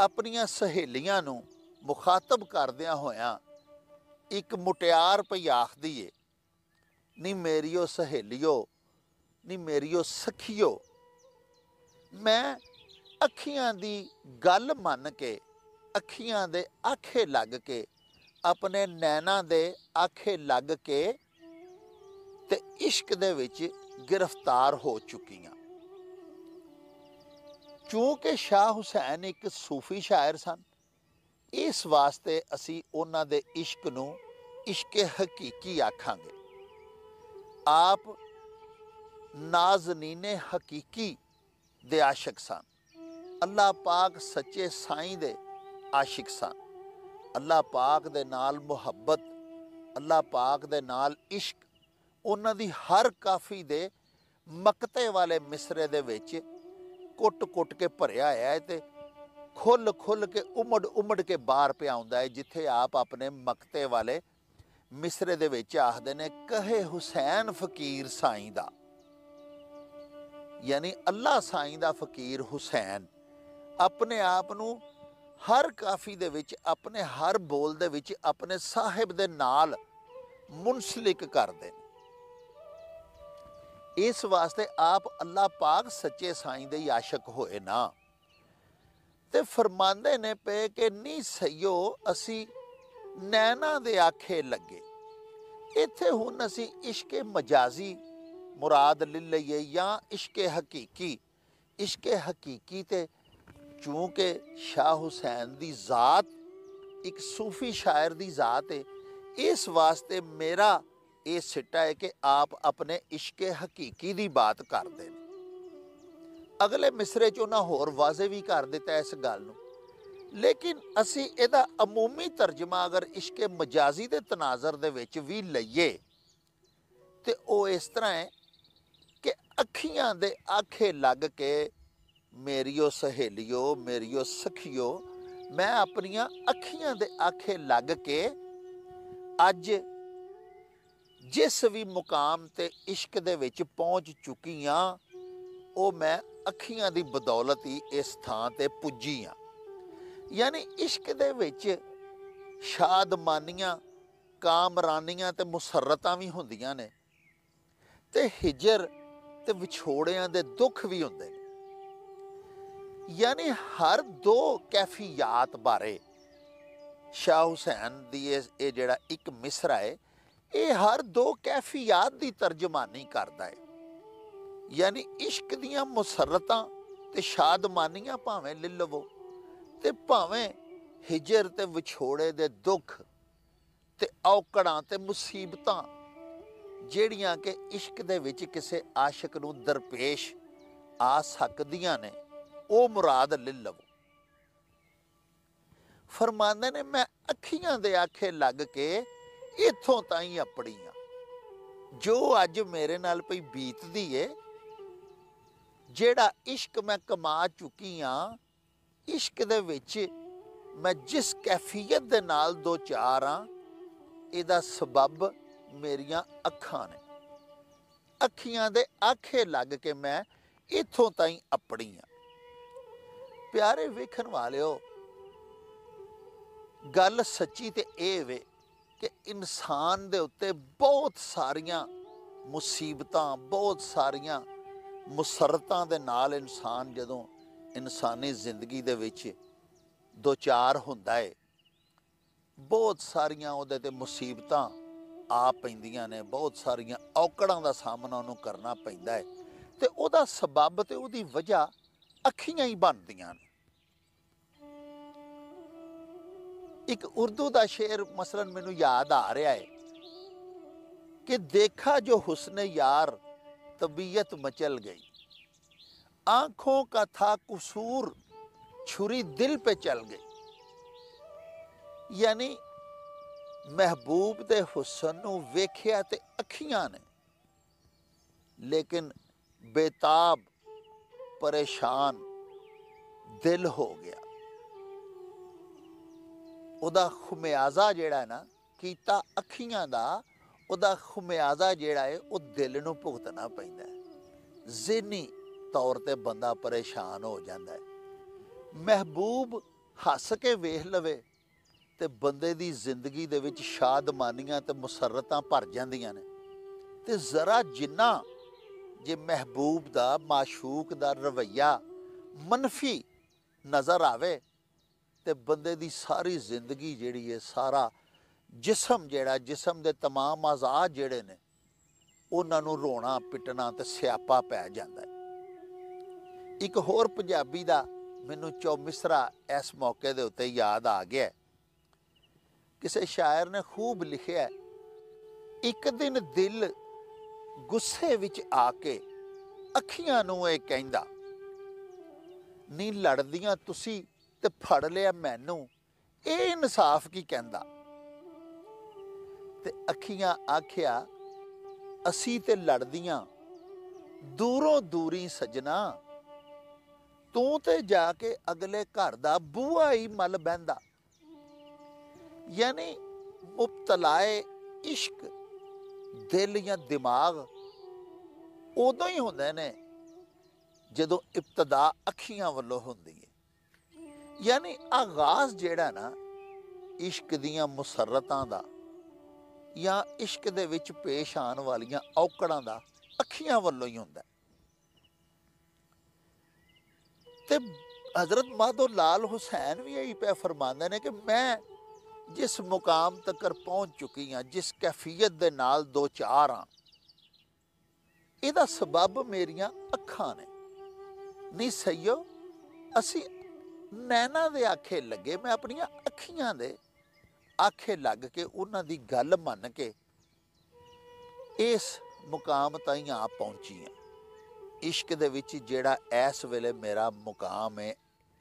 ਆਪਣੀਆਂ ਸਹੇਲੀਆਂ ਨੂੰ ਮੁਖਾਤਬ ਕਰਦਿਆਂ ਹੋਇਆਂ ਇੱਕ ਮੁਟਿਆਰ ਪਈ ਆਖਦੀ ਏ ਨੀ ਮੇਰੀਓ ਸਹੇਲਿਓ ਨੀ ਮੇਰੀਓ ਸਖੀਓ ਮੈਂ ਅੱਖੀਆਂ ਦੀ ਗੱਲ ਮੰਨ ਕੇ ਅੱਖੀਆਂ ਦੇ ਆਖੇ ਲੱਗ ਕੇ ਆਪਣੇ ਨੈਣਾ ਦੇ ਆਖੇ ਲੱਗ ਕੇ ਤੇ ਇਸ਼ਕ ਦੇ ਵਿੱਚ ਗ੍ਰਿਫਤਾਰ ਹੋ ਚੁੱਕੀਆਂ ਕਿਉਂਕਿ ਸ਼ਾਹ ਹੁਸੈਨ ਇੱਕ ਸੂਫੀ ਸ਼ਾਇਰ ਸਨ ਇਸ ਵਾਸਤੇ ਅਸੀਂ ਉਹਨਾਂ ਦੇ ਇਸ਼ਕ ਨੂੰ ਇਸ਼ਕੇ ਹਕੀਕੀ ਆਖਾਂਗੇ ਆਪ ਨਾਜ਼ਨੀਨੇ ਹਕੀਕੀ ਦੇ ਆਸ਼ਿਕ ਸਨ ਅੱਲਾ ਪਾਕ ਸੱਚੇ ਸਾਈਂ ਦੇ ਆਸ਼ਿਕ ਸਨ ਅੱਲਾ ਪਾਕ ਦੇ ਨਾਲ ਮੁਹੱਬਤ ਅੱਲਾ ਪਾਕ ਦੇ ਨਾਲ ਇਸ਼ਕ ਉਹਨਾਂ ਦੀ ਹਰ ਕਾਫੀ ਦੇ ਮਕਤੇ ਵਾਲੇ ਮਿਸਰੇ ਦੇ ਵਿੱਚ ਕੁੱਟ-ਕੁੱਟ ਕੇ ਭਰਿਆ ਆਇਆ ਤੇ ਖੁੱਲ-ਖੁੱਲ ਕੇ ਉਮੜ-ਉਮੜ ਕੇ ਬਾਹਰ ਪਿਆਉਂਦਾ ਹੈ ਜਿੱਥੇ ਆਪ ਆਪਣੇ ਮਕਤੇ ਵਾਲੇ ਮਿਸਰੇ ਦੇ ਵਿੱਚ ਆਖਦੇ ਨੇ ਕਹੇ ਹੁਸੈਨ ਫਕੀਰ ਸਾਈਂ ਦਾ ਯਾਨੀ ਅੱਲਾ ਸਾਈਂ ਦਾ ਫਕੀਰ ਹੁਸੈਨ ਆਪਣੇ ਆਪ ਨੂੰ ਹਰ ਕਾਫੀ ਦੇ ਵਿੱਚ ਆਪਣੇ ਹਰ ਬੋਲ ਦੇ ਵਿੱਚ ਆਪਣੇ ਸਾਹਿਬ ਦੇ ਨਾਲ ਮੁਨਸਲਿਕ ਕਰਦੇ ਇਸ ਵਾਸਤੇ ਆਪ ਅੱਲਾ ਪਾਕ ਸੱਚੇ ਸਾਈਂ ਦੇ ਆਸ਼ਿਕ ਹੋਏ ਨਾ ਤੇ ਫਰਮਾਉਂਦੇ ਨੇ ਪਏ ਕਿ ਨਹੀਂ ਸਈਓ ਅਸੀਂ ਨੈਣਾ ਦੇ ਆਖੇ ਲੱਗੇ ਇੱਥੇ ਹੁਣ ਅਸੀਂ ਇਸ਼ਕੇ ਮਜਾਜ਼ੀ ਮੁਰਾਦ ਲਿਲਈਏ ਜਾਂ ਇਸ਼ਕੇ ਹਕੀਕੀ ਇਸ਼ਕੇ ਹਕੀਕੀ ਤੇ ਚੂੰਕਿ ਸ਼ਾਹ ਹੁਸੈਨ ਦੀ ਜ਼ਾਤ ਇੱਕ ਸੂਫੀ ਸ਼ਾਇਰ ਦੀ ਜ਼ਾਤ ਹੈ ਇਸ ਵਾਸਤੇ ਮੇਰਾ ਇਹ ਸਿੱਟਾ ਹੈ ਕਿ ਆਪ ਆਪਣੇ ਇਸ਼ਕੇ ਹਕੀਕੀ ਦੀ ਬਾਤ ਕਰਦੇ ਨੇ ਅਗਲੇ ਮਿਸਰੇ 'ਚ ਉਹਨਾਂ ਹੋਰ ਵਾਜ਼ੇ ਵੀ ਕਰ ਦਿੱਤਾ ਇਸ ਗੱਲ ਨੂੰ ਲੇਕਿਨ ਅਸੀਂ ਇਹਦਾ ਅਮੂਮੀ ਤਰਜਮਾ ਅਗਰ ਇਸ਼ਕੇ ਮਜਾਜ਼ੀ ਦੇ ਤਨਾਜ਼ਰ ਦੇ ਵਿੱਚ ਵੀ ਲਈਏ ਤੇ ਉਹ ਇਸ ਤਰ੍ਹਾਂ ਹੈ ਕਿ ਅੱਖੀਆਂ ਦੇ ਆਖੇ ਲੱਗ ਕੇ ਮੇਰੀਓ ਸਹੇਲਿਓ ਮੇਰੀਓ ਸਖਿਓ ਮੈਂ ਆਪਣੀਆਂ ਅੱਖੀਆਂ ਦੇ ਆਖੇ ਲੱਗ ਕੇ ਅੱਜ ਜਿਸ ਵੀ ਮੁਕਾਮ ਤੇ ਇਸ਼ਕ ਦੇ ਵਿੱਚ ਪਹੁੰਚ ਚੁੱਕੀ ਆ ਉਹ ਮੈਂ ਅੱਖੀਆਂ ਦੀ ਬਦੌਲਤ ਹੀ ਇਸ ਥਾਂ ਤੇ ਪੁੱਜੀ ਆ ਯਾਨੀ ਇਸ਼ਕ ਦੇ ਵਿੱਚ ਸ਼ਾਦਮਾਨੀਆਂ ਕਾਮਰਾਨੀਆਂ ਤੇ ਮੁਸਰਤਾਂ ਵੀ ਹੁੰਦੀਆਂ ਨੇ ਤੇ ਹਿਜਰ ਤੇ ਵਿਛੋੜਿਆਂ ਦੇ ਦੁੱਖ ਵੀ ਹੁੰਦੇ ਨੇ ਯਾਨੀ ਹਰ ਦੋ ਕੈਫੀਅਤ ਬਾਰੇ ਸ਼ਾਹ ਹੁਸੈਨ ਦੀ ਇਹ ਜਿਹੜਾ ਇੱਕ ਮਿਸਰਾ ਹੈ ਇਹ ਹਰ ਦੋ ਕੈਫੀਅਤ ਦੀ ਤਰਜਮਾਨੀ ਕਰਦਾ ਹੈ ਯਾਨੀ ਇਸ਼ਕ ਦੀਆਂ ਮੁਸਰਤਾਂ ਤੇ ਸ਼ਾਦਮਾਨੀਆਂ ਭਾਵੇਂ ਲੈ ਲਵੋ ਤੇ ਭਾਵੇਂ ਹਿਜਰ ਤੇ ਵਿਛੋੜੇ ਦੇ ਦੁੱਖ ਤੇ ਔਕੜਾਂ ਤੇ ਮੁਸੀਬਤਾਂ ਜਿਹੜੀਆਂ ਕਿ ਇਸ਼ਕ ਦੇ ਵਿੱਚ ਕਿਸੇ ਆਸ਼ਿਕ ਨੂੰ ਦਰਪੇਸ਼ ਆ ਸਕਦੀਆਂ ਨੇ ਉਹ ਮੁਰਾਦ ਲੈ ਲਵੋ ਫਰਮਾਨਦੇ ਨੇ ਮੈਂ ਅੱਖੀਆਂ ਦੇ ਆਖੇ ਲੱਗ ਕੇ ਤਾਂ ਹੀ ਆਪੜੀਆਂ ਜੋ ਅੱਜ ਮੇਰੇ ਨਾਲ ਪਈ ਬੀਤਦੀ ਏ ਜਿਹੜਾ ਇਸ਼ਕ ਮੈਂ ਕਮਾ ਚੁੱਕੀ ਆ ਇਸ਼ਕ ਦੇ ਵਿੱਚ ਮੈਂ ਜਿਸ ਕੈਫੀਅਤ ਦੇ ਨਾਲ ਦੋ ਚਾਰ ਆ ਇਹਦਾ ਸਬਬ ਮੇਰੀਆਂ ਅੱਖਾਂ ਨੇ ਅੱਖੀਆਂ ਦੇ ਆਖੇ ਲੱਗ ਕੇ ਮੈਂ ਇਥੋਂ ਤਾਈਂ ਅਪੜੀ ਆ ਪਿਆਰੇ ਵੇਖਣ ਵਾਲਿਓ ਗੱਲ ਸੱਚੀ ਤੇ ਇਹ ਵੇ ਕਿ ਇਨਸਾਨ ਦੇ ਉੱਤੇ ਬਹੁਤ ਸਾਰੀਆਂ ਮੁਸੀਬਤਾਂ ਬਹੁਤ ਸਾਰੀਆਂ ਮੁਸਰਤਾਂ ਦੇ ਨਾਲ ਇਨਸਾਨ ਜਦੋਂ ਇਨਸਾਨੀ ਜ਼ਿੰਦਗੀ ਦੇ ਵਿੱਚ ਦੋ ਚਾਰ ਹੁੰਦਾ ਏ ਬਹੁਤ ਸਾਰੀਆਂ ਉਹਦੇ ਤੇ ਮੁਸੀਬਤਾਂ ਆ ਪੈਂਦੀਆਂ ਨੇ ਬਹੁਤ ਸਾਰੀਆਂ ਔਕੜਾਂ ਦਾ ਸਾਹਮਣਾ ਉਹਨੂੰ ਕਰਨਾ ਪੈਂਦਾ ਹੈ ਤੇ ਉਹਦਾ ਸਬਬ ਤੇ ਉਹਦੀ ਵਜ੍ਹਾ ਅੱਖੀਆਂ ਹੀ ਬਣਦੀਆਂ ਨੇ ਇੱਕ ਉਰਦੂ ਦਾ ਸ਼ੇਰ ਮਸਲਨ ਮੈਨੂੰ ਯਾਦ ਆ ਰਿਹਾ ਹੈ ਕਿ ਦੇਖਾ ਜੋ ਹੁਸਨ ਯਾਰ ਤਬੀਅਤ ਮਚਲ ਗਈ ਅੱਖੋਂ ਕਾ ਥਾ ਕਸੂਰ ਛੁਰੀ ਦਿਲ ਤੇ ਚਲ ਗਈ ਯਾਨੀ ਮਹਿਬੂਬ ਦੇ ਹੁਸਨ ਨੂੰ ਵੇਖਿਆ ਤੇ ਅੱਖੀਆਂ ਨੇ ਲੇਕਿਨ ਬੇਤਾਬ ਪਰੇਸ਼ਾਨ ਦਿਲ ਹੋ ਗਿਆ ਉਹਦਾ ਖੁਮਿਆਜ਼ਾ ਜਿਹੜਾ ਨਾ ਕੀਤਾ ਅੱਖੀਆਂ ਦਾ ਉਹਦਾ ਖੁਮਿਆਜ਼ਾ ਜਿਹੜਾ ਹੈ ਉਹ ਦਿਲ ਨੂੰ ਭੁਗਤਣਾ ਪੈਂਦਾ ਹੈ ਜ਼ਿਹਨੀ ਤੌਰ ਤੇ ਬੰਦਾ ਪਰੇਸ਼ਾਨ ਹੋ ਜਾਂਦਾ ਹੈ ਮਹਿਬੂਬ ਹੱਸ ਕੇ ਵੇਖ ਲਵੇ ਤੇ ਬੰਦੇ ਦੀ ਜ਼ਿੰਦਗੀ ਦੇ ਵਿੱਚ ਸ਼ਾਦਮਾਨੀਆਂ ਤੇ ਮੁਸਰਤਾਂ ਭਰ ਜਾਂਦੀਆਂ ਨੇ ਤੇ ਜ਼ਰਾ ਜਿੰਨਾ ਜੇ ਮਹਿਬੂਬ ਦਾ ਮਾਸ਼ੂਕ ਦਾ ਰਵਈਆ ਮਨਫੀ ਨਜ਼ਰ ਆਵੇ ਤੇ ਬੰਦੇ ਦੀ ਸਾਰੀ ਜ਼ਿੰਦਗੀ ਜਿਹੜੀ ਹੈ ਸਾਰਾ ਜਿਸਮ ਜਿਹੜਾ ਜਿਸਮ ਦੇ तमाम ਆਜ਼ਾ ਜਿਹੜੇ ਨੇ ਉਹਨਾਂ ਨੂੰ ਰੋਣਾ ਪਿੱਟਣਾ ਤੇ ਸਿਆਪਾ ਪੈ ਜਾਂਦਾ ਹੈ ਇੱਕ ਹੋਰ ਪੰਜਾਬੀ ਦਾ ਮੈਨੂੰ ਮਿਸਰਾ ਇਸ ਮੌਕੇ ਦੇ ਉੱਤੇ ਯਾਦ ਆ ਗਿਆ ਕਿਸੇ ਸ਼ਾਇਰ ਨੇ ਖੂਬ ਲਿਖਿਆ ਇੱਕ ਦਿਨ ਦਿਲ ਗੁੱਸੇ ਵਿੱਚ ਆ ਕੇ ਅੱਖੀਆਂ ਨੂੰ ਇਹ ਕਹਿੰਦਾ ਨਹੀਂ ਲੜਦੀਆਂ ਤੁਸੀਂ ਤੇ ਫੜ ਲਿਆ ਮੈਨੂੰ ਇਹ ਇਨਸਾਫ ਕੀ ਕਹਿੰਦਾ ਤੇ ਅੱਖੀਆਂ ਆਖਿਆ ਅਸੀਂ ਤੇ ਲੜਦੀਆਂ ਦੂਰੋਂ ਦੂਰੀ ਸਜਣਾ ਤੂੰ ਤੇ ਜਾ ਕੇ ਅਗਲੇ ਘਰ ਦਾ ਬੂਹਾ ਹੀ ਮਲ ਬੈੰਦਾ ਯਾਨੀ ਮੁਬਤਲਾਏ ਇਸ਼ਕ ਦਿਲ ਜਾਂ ਦਿਮਾਗ ਉਦੋਂ ਹੀ ਹੁੰਦੇ ਨੇ ਜਦੋਂ ਇਬਤਦਾ ਅੱਖੀਆਂ ਵੱਲੋਂ ਹੁੰਦੀ ਹੈ ਯਾਨੀ ਆਗਾਜ਼ ਜਿਹੜਾ ਨਾ ਇਸ਼ਕ ਦੀਆਂ ਮੁਸਰਤਾਂ ਦਾ ਜਾਂ ਇਸ਼ਕ ਦੇ ਵਿੱਚ ਪੇਸ਼ ਆਉਣ ਵਾਲੀਆਂ ਔਕੜਾਂ ਦਾ ਅੱਖੀਆਂ ਵੱਲੋਂ ਹੀ ਹੁੰਦਾ ਤੇ حضرت ਮਾਦੋ ਲਾਲ ਹੁਸੈਨ ਵੀ ਇਹੀ ਪੈ ਫਰਮਾਉਂਦੇ ਨੇ ਕਿ ਮੈਂ ਜਿਸ ਮੁਕਾਮ ਤੱਕ ਪਹੁੰਚ ਚੁੱਕੀ ਆ ਜਿਸ ਕੈਫੀਅਤ ਦੇ ਨਾਲ ਦੋ ਚਾਰ ਆ ਇਹਦਾ ਸਬਬ ਮੇਰੀਆਂ ਅੱਖਾਂ ਨੇ ਨਹੀਂ ਸਈਓ ਅਸੀਂ ਨੈਣਾ ਦੇ ਆਖੇ ਲੱਗੇ ਮੈਂ ਆਪਣੀਆਂ ਅੱਖੀਆਂ ਦੇ ਆਖੇ ਲੱਗ ਕੇ ਉਹਨਾਂ ਦੀ ਗੱਲ ਮੰਨ ਕੇ ਇਸ ਮੁਕਾਮ ਤਾਈਂ ਆ ਪਹੁੰਚੀ ਆ ਇਸ਼ਕ ਦੇ ਵਿੱਚ ਜਿਹੜਾ ਇਸ ਵੇਲੇ ਮੇਰਾ ਮੁਕਾਮ ਹੈ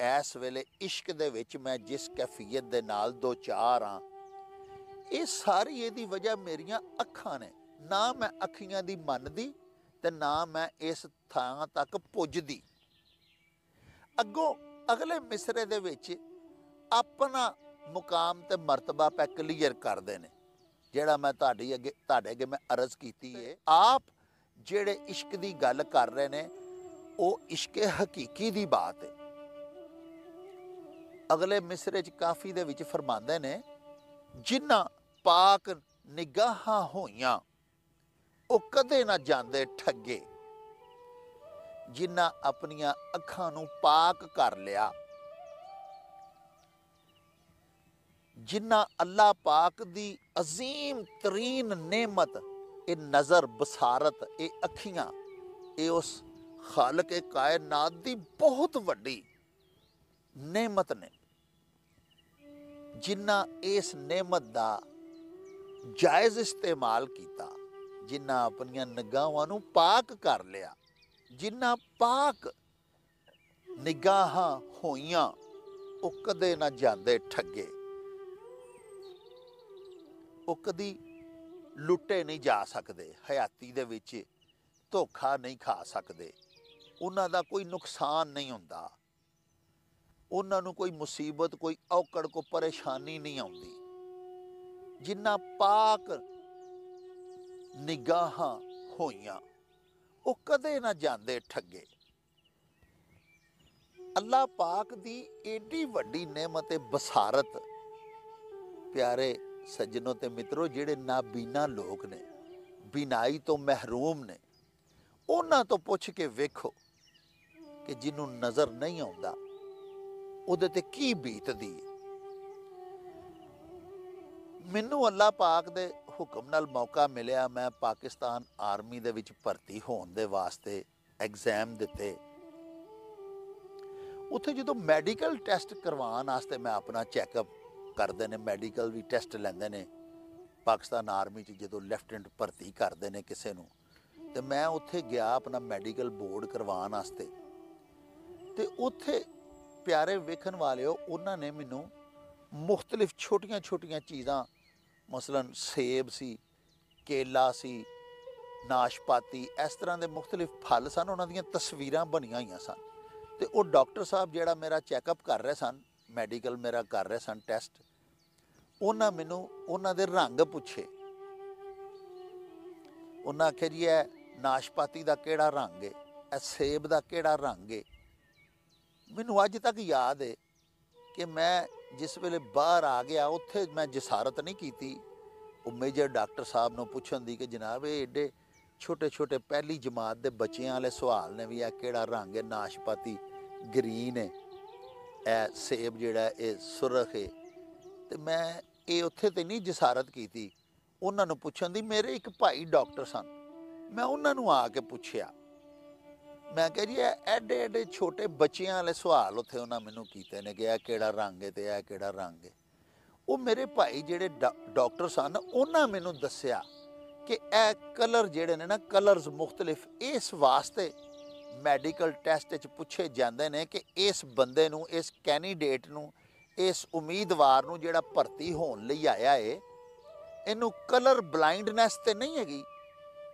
ਇਸ ਵੇਲੇ ਇਸ਼ਕ ਦੇ ਵਿੱਚ ਮੈਂ ਜਿਸ ਕੈਫੀਅਤ ਦੇ ਨਾਲ ਦੋ ਚਾਰ ਆ ਇਹ ਸਾਰੀ ਇਹਦੀ ਵਜ੍ਹਾ ਮੇਰੀਆਂ ਅੱਖਾਂ ਨੇ ਨਾ ਮੈਂ ਅੱਖੀਆਂ ਦੀ ਮੰਨਦੀ ਤੇ ਨਾ ਮੈਂ ਇਸ ਥਾਂ ਤੱਕ ਪੁੱਜਦੀ ਅੱਗੋਂ ਅਗਲੇ ਮਿਸਰੇ ਦੇ ਵਿੱਚ ਆਪਣਾ ਮੁਕਾਮ ਤੇ ਮਰਤਬਾ ਪੈ ਕਲੀਅਰ ਕਰਦੇ ਨੇ ਜਿਹੜਾ ਮੈਂ ਤੁਹਾਡੀ ਅੱਗੇ ਤੁਹਾਡੇ ਅੱਗੇ ਮੈਂ ਅਰਜ਼ ਕੀਤੀ ਏ ਆਪ ਜਿਹੜੇ ਇਸ਼ਕ ਦੀ ਗੱਲ ਕਰ ਰਹੇ ਨੇ ਉਹ ਇਸ਼ਕੇ ਹਕੀਕੀ ਦੀ ਬਾਤ ਹੈ ਅਗਲੇ ਮਿਸਰੇ ਚ ਕਾਫੀ ਦੇ ਵਿੱਚ ਫਰਮਾਉਂਦੇ ਨੇ ਜਿਨ੍ਹਾਂ ਪਾਕ ਨਿਗਾਹਾਂ ਹੋਈਆਂ ਉਹ ਕਦੇ ਨਾ ਜਾਂਦੇ ਠੱਗੇ ਜਿਨ੍ਹਾਂ ਆਪਣੀਆਂ ਅੱਖਾਂ ਨੂੰ ਪਾਕ ਕਰ ਲਿਆ ਜਿਨ੍ਹਾਂ ਅੱਲਾਹ ਪਾਕ ਦੀ عظیم ਤਰੀਨ ਨੇਮਤ ਇਹ ਨਜ਼ਰ ਬਸਾਰਤ ਇਹ ਅੱਖੀਆਂ ਇਹ ਉਸ ਖਾਲਕ ਕਾਇਨਾਤ ਦੀ ਬਹੁਤ ਵੱਡੀ ਨੇਮਤ ਨੇ ਜਿਨ੍ਹਾਂ ਇਸ ਨਿਮਤ ਦਾ ਜਾਇਜ਼ ਇਸਤੇਮਾਲ ਕੀਤਾ ਜਿਨ੍ਹਾਂ ਆਪਣੀਆਂ ਨਿਗਾਹਾਂ ਨੂੰ ਪਾਕ ਕਰ ਲਿਆ ਜਿਨ੍ਹਾਂ ਪਾਕ ਨਿਗਾਹਾਂ ਹੋਈਆਂ ਉਹ ਕਦੇ ਨਾ ਜਾਂਦੇ ਠੱਗੇ ਉਹ ਕਦੀ ਲੁੱਟੇ ਨਹੀਂ ਜਾ ਸਕਦੇ ਹਯਾਤੀ ਦੇ ਵਿੱਚ ਧੋਖਾ ਨਹੀਂ ਖਾ ਸਕਦੇ ਉਹਨਾਂ ਦਾ ਕੋਈ ਨੁਕਸਾਨ ਨਹੀਂ ਹੁੰਦਾ ਉਹਨਾਂ ਨੂੰ ਕੋਈ ਮੁਸੀਬਤ ਕੋਈ ਔਕੜ ਕੋ ਪਰੇਸ਼ਾਨੀ ਨਹੀਂ ਆਉਂਦੀ ਜਿੰਨਾ ਪਾਕ ਨਿਗਾਹਾਂ ਹੋਈਆਂ ਉਹ ਕਦੇ ਨਾ ਜਾਂਦੇ ਠੱਗੇ ਅੱਲਾ ਪਾਕ ਦੀ ਏਡੀ ਵੱਡੀ ਨਿਮਤ ਹੈ ਬਸਾਰਤ ਪਿਆਰੇ ਸੱਜਣੋ ਤੇ ਮਿੱਤਰੋ ਜਿਹੜੇ ਨਾਬੀਨਾ ਲੋਕ ਨੇ ਬਿਨਾਈ ਤੋਂ ਮਹਿਰੂਮ ਨੇ ਉਹਨਾਂ ਤੋਂ ਪੁੱਛ ਕੇ ਵੇਖੋ ਕਿ ਜਿਹਨੂੰ ਨਜ਼ਰ ਨਹੀਂ ਆਉਂਦਾ ਉਹਦੇ ਤੇ ਕੀ ਬੀਤਦੀ ਮੈਨੂੰ ਅੱਲਾ ਪਾਕ ਦੇ ਹੁਕਮ ਨਾਲ ਮੌਕਾ ਮਿਲਿਆ ਮੈਂ ਪਾਕਿਸਤਾਨ ਆਰਮੀ ਦੇ ਵਿੱਚ ਭਰਤੀ ਹੋਣ ਦੇ ਵਾਸਤੇ ਐਗਜ਼ਾਮ ਦਿੱਤੇ ਉੱਥੇ ਜਦੋਂ ਮੈਡੀਕਲ ਟੈਸਟ ਕਰਵਾਉਣ ਵਾਸਤੇ ਮੈਂ ਆਪਣਾ ਚੈੱਕਅਪ ਕਰਦੇ ਨੇ ਮੈਡੀਕਲ ਵੀ ਟੈਸਟ ਲੈਂਦੇ ਨੇ ਪਾਕਿਸਤਾਨ ਆਰਮੀ 'ਚ ਜਦੋਂ ਲੈਫਟਨੈਂਟ ਭਰਤੀ ਕਰਦੇ ਨੇ ਕਿਸੇ ਨੂੰ ਤੇ ਮੈਂ ਉੱਥੇ ਗਿਆ ਆਪਣਾ ਮੈਡੀਕਲ ਬੋਰਡ ਕਰਵਾਉਣ ਵਾਸਤੇ ਤੇ ਉੱਥੇ ਪਿਆਰੇ ਵੇਖਣ ਵਾਲਿਓ ਉਹਨਾਂ ਨੇ ਮੈਨੂੰ ਮੁxtਲਿਫ ਛੋਟੀਆਂ-ਛੋਟੀਆਂ ਚੀਜ਼ਾਂ ਮਸਲਨ ਸੇਬ ਸੀ ਕੇਲਾ ਸੀ ਨਾਸ਼ਪਾਤੀ ਇਸ ਤਰ੍ਹਾਂ ਦੇ ਮੁxtਲਿਫ ਫਲ ਸਨ ਉਹਨਾਂ ਦੀਆਂ ਤਸਵੀਰਾਂ ਬਣੀਆਂ ਹੋਈਆਂ ਸਨ ਤੇ ਉਹ ਡਾਕਟਰ ਸਾਹਿਬ ਜਿਹੜਾ ਮੇਰਾ ਚੈੱਕਅਪ ਕਰ ਰਹੇ ਸਨ ਮੈਡੀਕਲ ਮੇਰਾ ਕਰ ਰਹੇ ਸਨ ਟੈਸਟ ਉਹਨਾਂ ਮੈਨੂੰ ਉਹਨਾਂ ਦੇ ਰੰਗ ਪੁੱਛੇ ਉਹਨਾਂ ਆਖਿਆ ਜੀ ਇਹ ਨਾਸ਼ਪਾਤੀ ਦਾ ਕਿਹੜਾ ਰੰਗ ਹੈ ਇਹ ਸੇਬ ਦਾ ਕਿਹੜਾ ਰੰਗ ਹੈ ਮੈਨੂੰ ਅੱਜ ਤੱਕ ਯਾਦ ਹੈ ਕਿ ਮੈਂ ਜਿਸ ਵੇਲੇ ਬਾਹਰ ਆ ਗਿਆ ਉੱਥੇ ਮੈਂ ਜਸਾਰਤ ਨਹੀਂ ਕੀਤੀ ਉਹ ਮੇਜਰ ਡਾਕਟਰ ਸਾਹਿਬ ਨੂੰ ਪੁੱਛਣ ਦੀ ਕਿ ਜਨਾਬ ਇਹ ਏਡੇ ਛੋਟੇ ਛੋਟੇ ਪਹਿਲੀ ਜਮਾਤ ਦੇ ਬੱਚਿਆਂ ਵਾਲੇ ਸਵਾਲ ਨੇ ਵੀ ਇਹ ਕਿਹੜਾ ਰੰਗ ਹੈ ਨਾਸ਼ਪਾਤੀ ਗ੍ਰੀਨ ਹੈ ਇਹ ਸੇਬ ਜਿਹੜਾ ਇਹ ਸੁਰਖ ਹੈ ਤੇ ਮੈਂ ਇਹ ਉੱਥੇ ਤੇ ਨਹੀਂ ਜਸਾਰਤ ਕੀਤੀ ਉਹਨਾਂ ਨੂੰ ਪੁੱਛਣ ਦੀ ਮੇਰੇ ਇੱਕ ਭਾਈ ਡਾਕਟਰ ਸਨ ਮੈਂ ਉਹਨਾਂ ਨੂੰ ਆ ਕੇ ਪੁੱਛਿਆ ਮੈਂ ਕਹਿ ਜੀ ਐਡੇ ਐਡੇ ਛੋਟੇ ਬੱਚਿਆਂ ਵਾਲੇ ਸਵਾਲ ਉੱਥੇ ਉਹਨਾਂ ਮੈਨੂੰ ਕੀਤੇ ਨੇ ਕਿ ਇਹ ਕਿਹੜਾ ਰੰਗ ਹੈ ਤੇ ਇਹ ਕਿਹੜਾ ਰੰਗ ਹੈ ਉਹ ਮੇਰੇ ਭਾਈ ਜਿਹੜੇ ਡਾਕਟਰ ਸਨ ਉਹਨਾਂ ਮੈਨੂੰ ਦੱਸਿਆ ਕਿ ਇਹ ਕਲਰ ਜਿਹੜੇ ਨੇ ਨਾ ਕਲਰਸ ਮੁxtਲਿਫ ਇਸ ਵਾਸਤੇ ਮੈਡੀਕਲ ਟੈਸਟ ਵਿੱਚ ਪੁੱਛੇ ਜਾਂਦੇ ਨੇ ਕਿ ਇਸ ਬੰਦੇ ਨੂੰ ਇਸ ਕੈਂਡੀਡੇਟ ਨੂੰ ਇਸ ਉਮੀਦਵਾਰ ਨੂੰ ਜਿਹੜਾ ਭਰਤੀ ਹੋਣ ਲਈ ਆਇਆ ਏ ਇਹਨੂੰ ਕਲਰ ਬਲਾਈਂਡਨੈਸ ਤੇ ਨਹੀਂ ਹੈਗੀ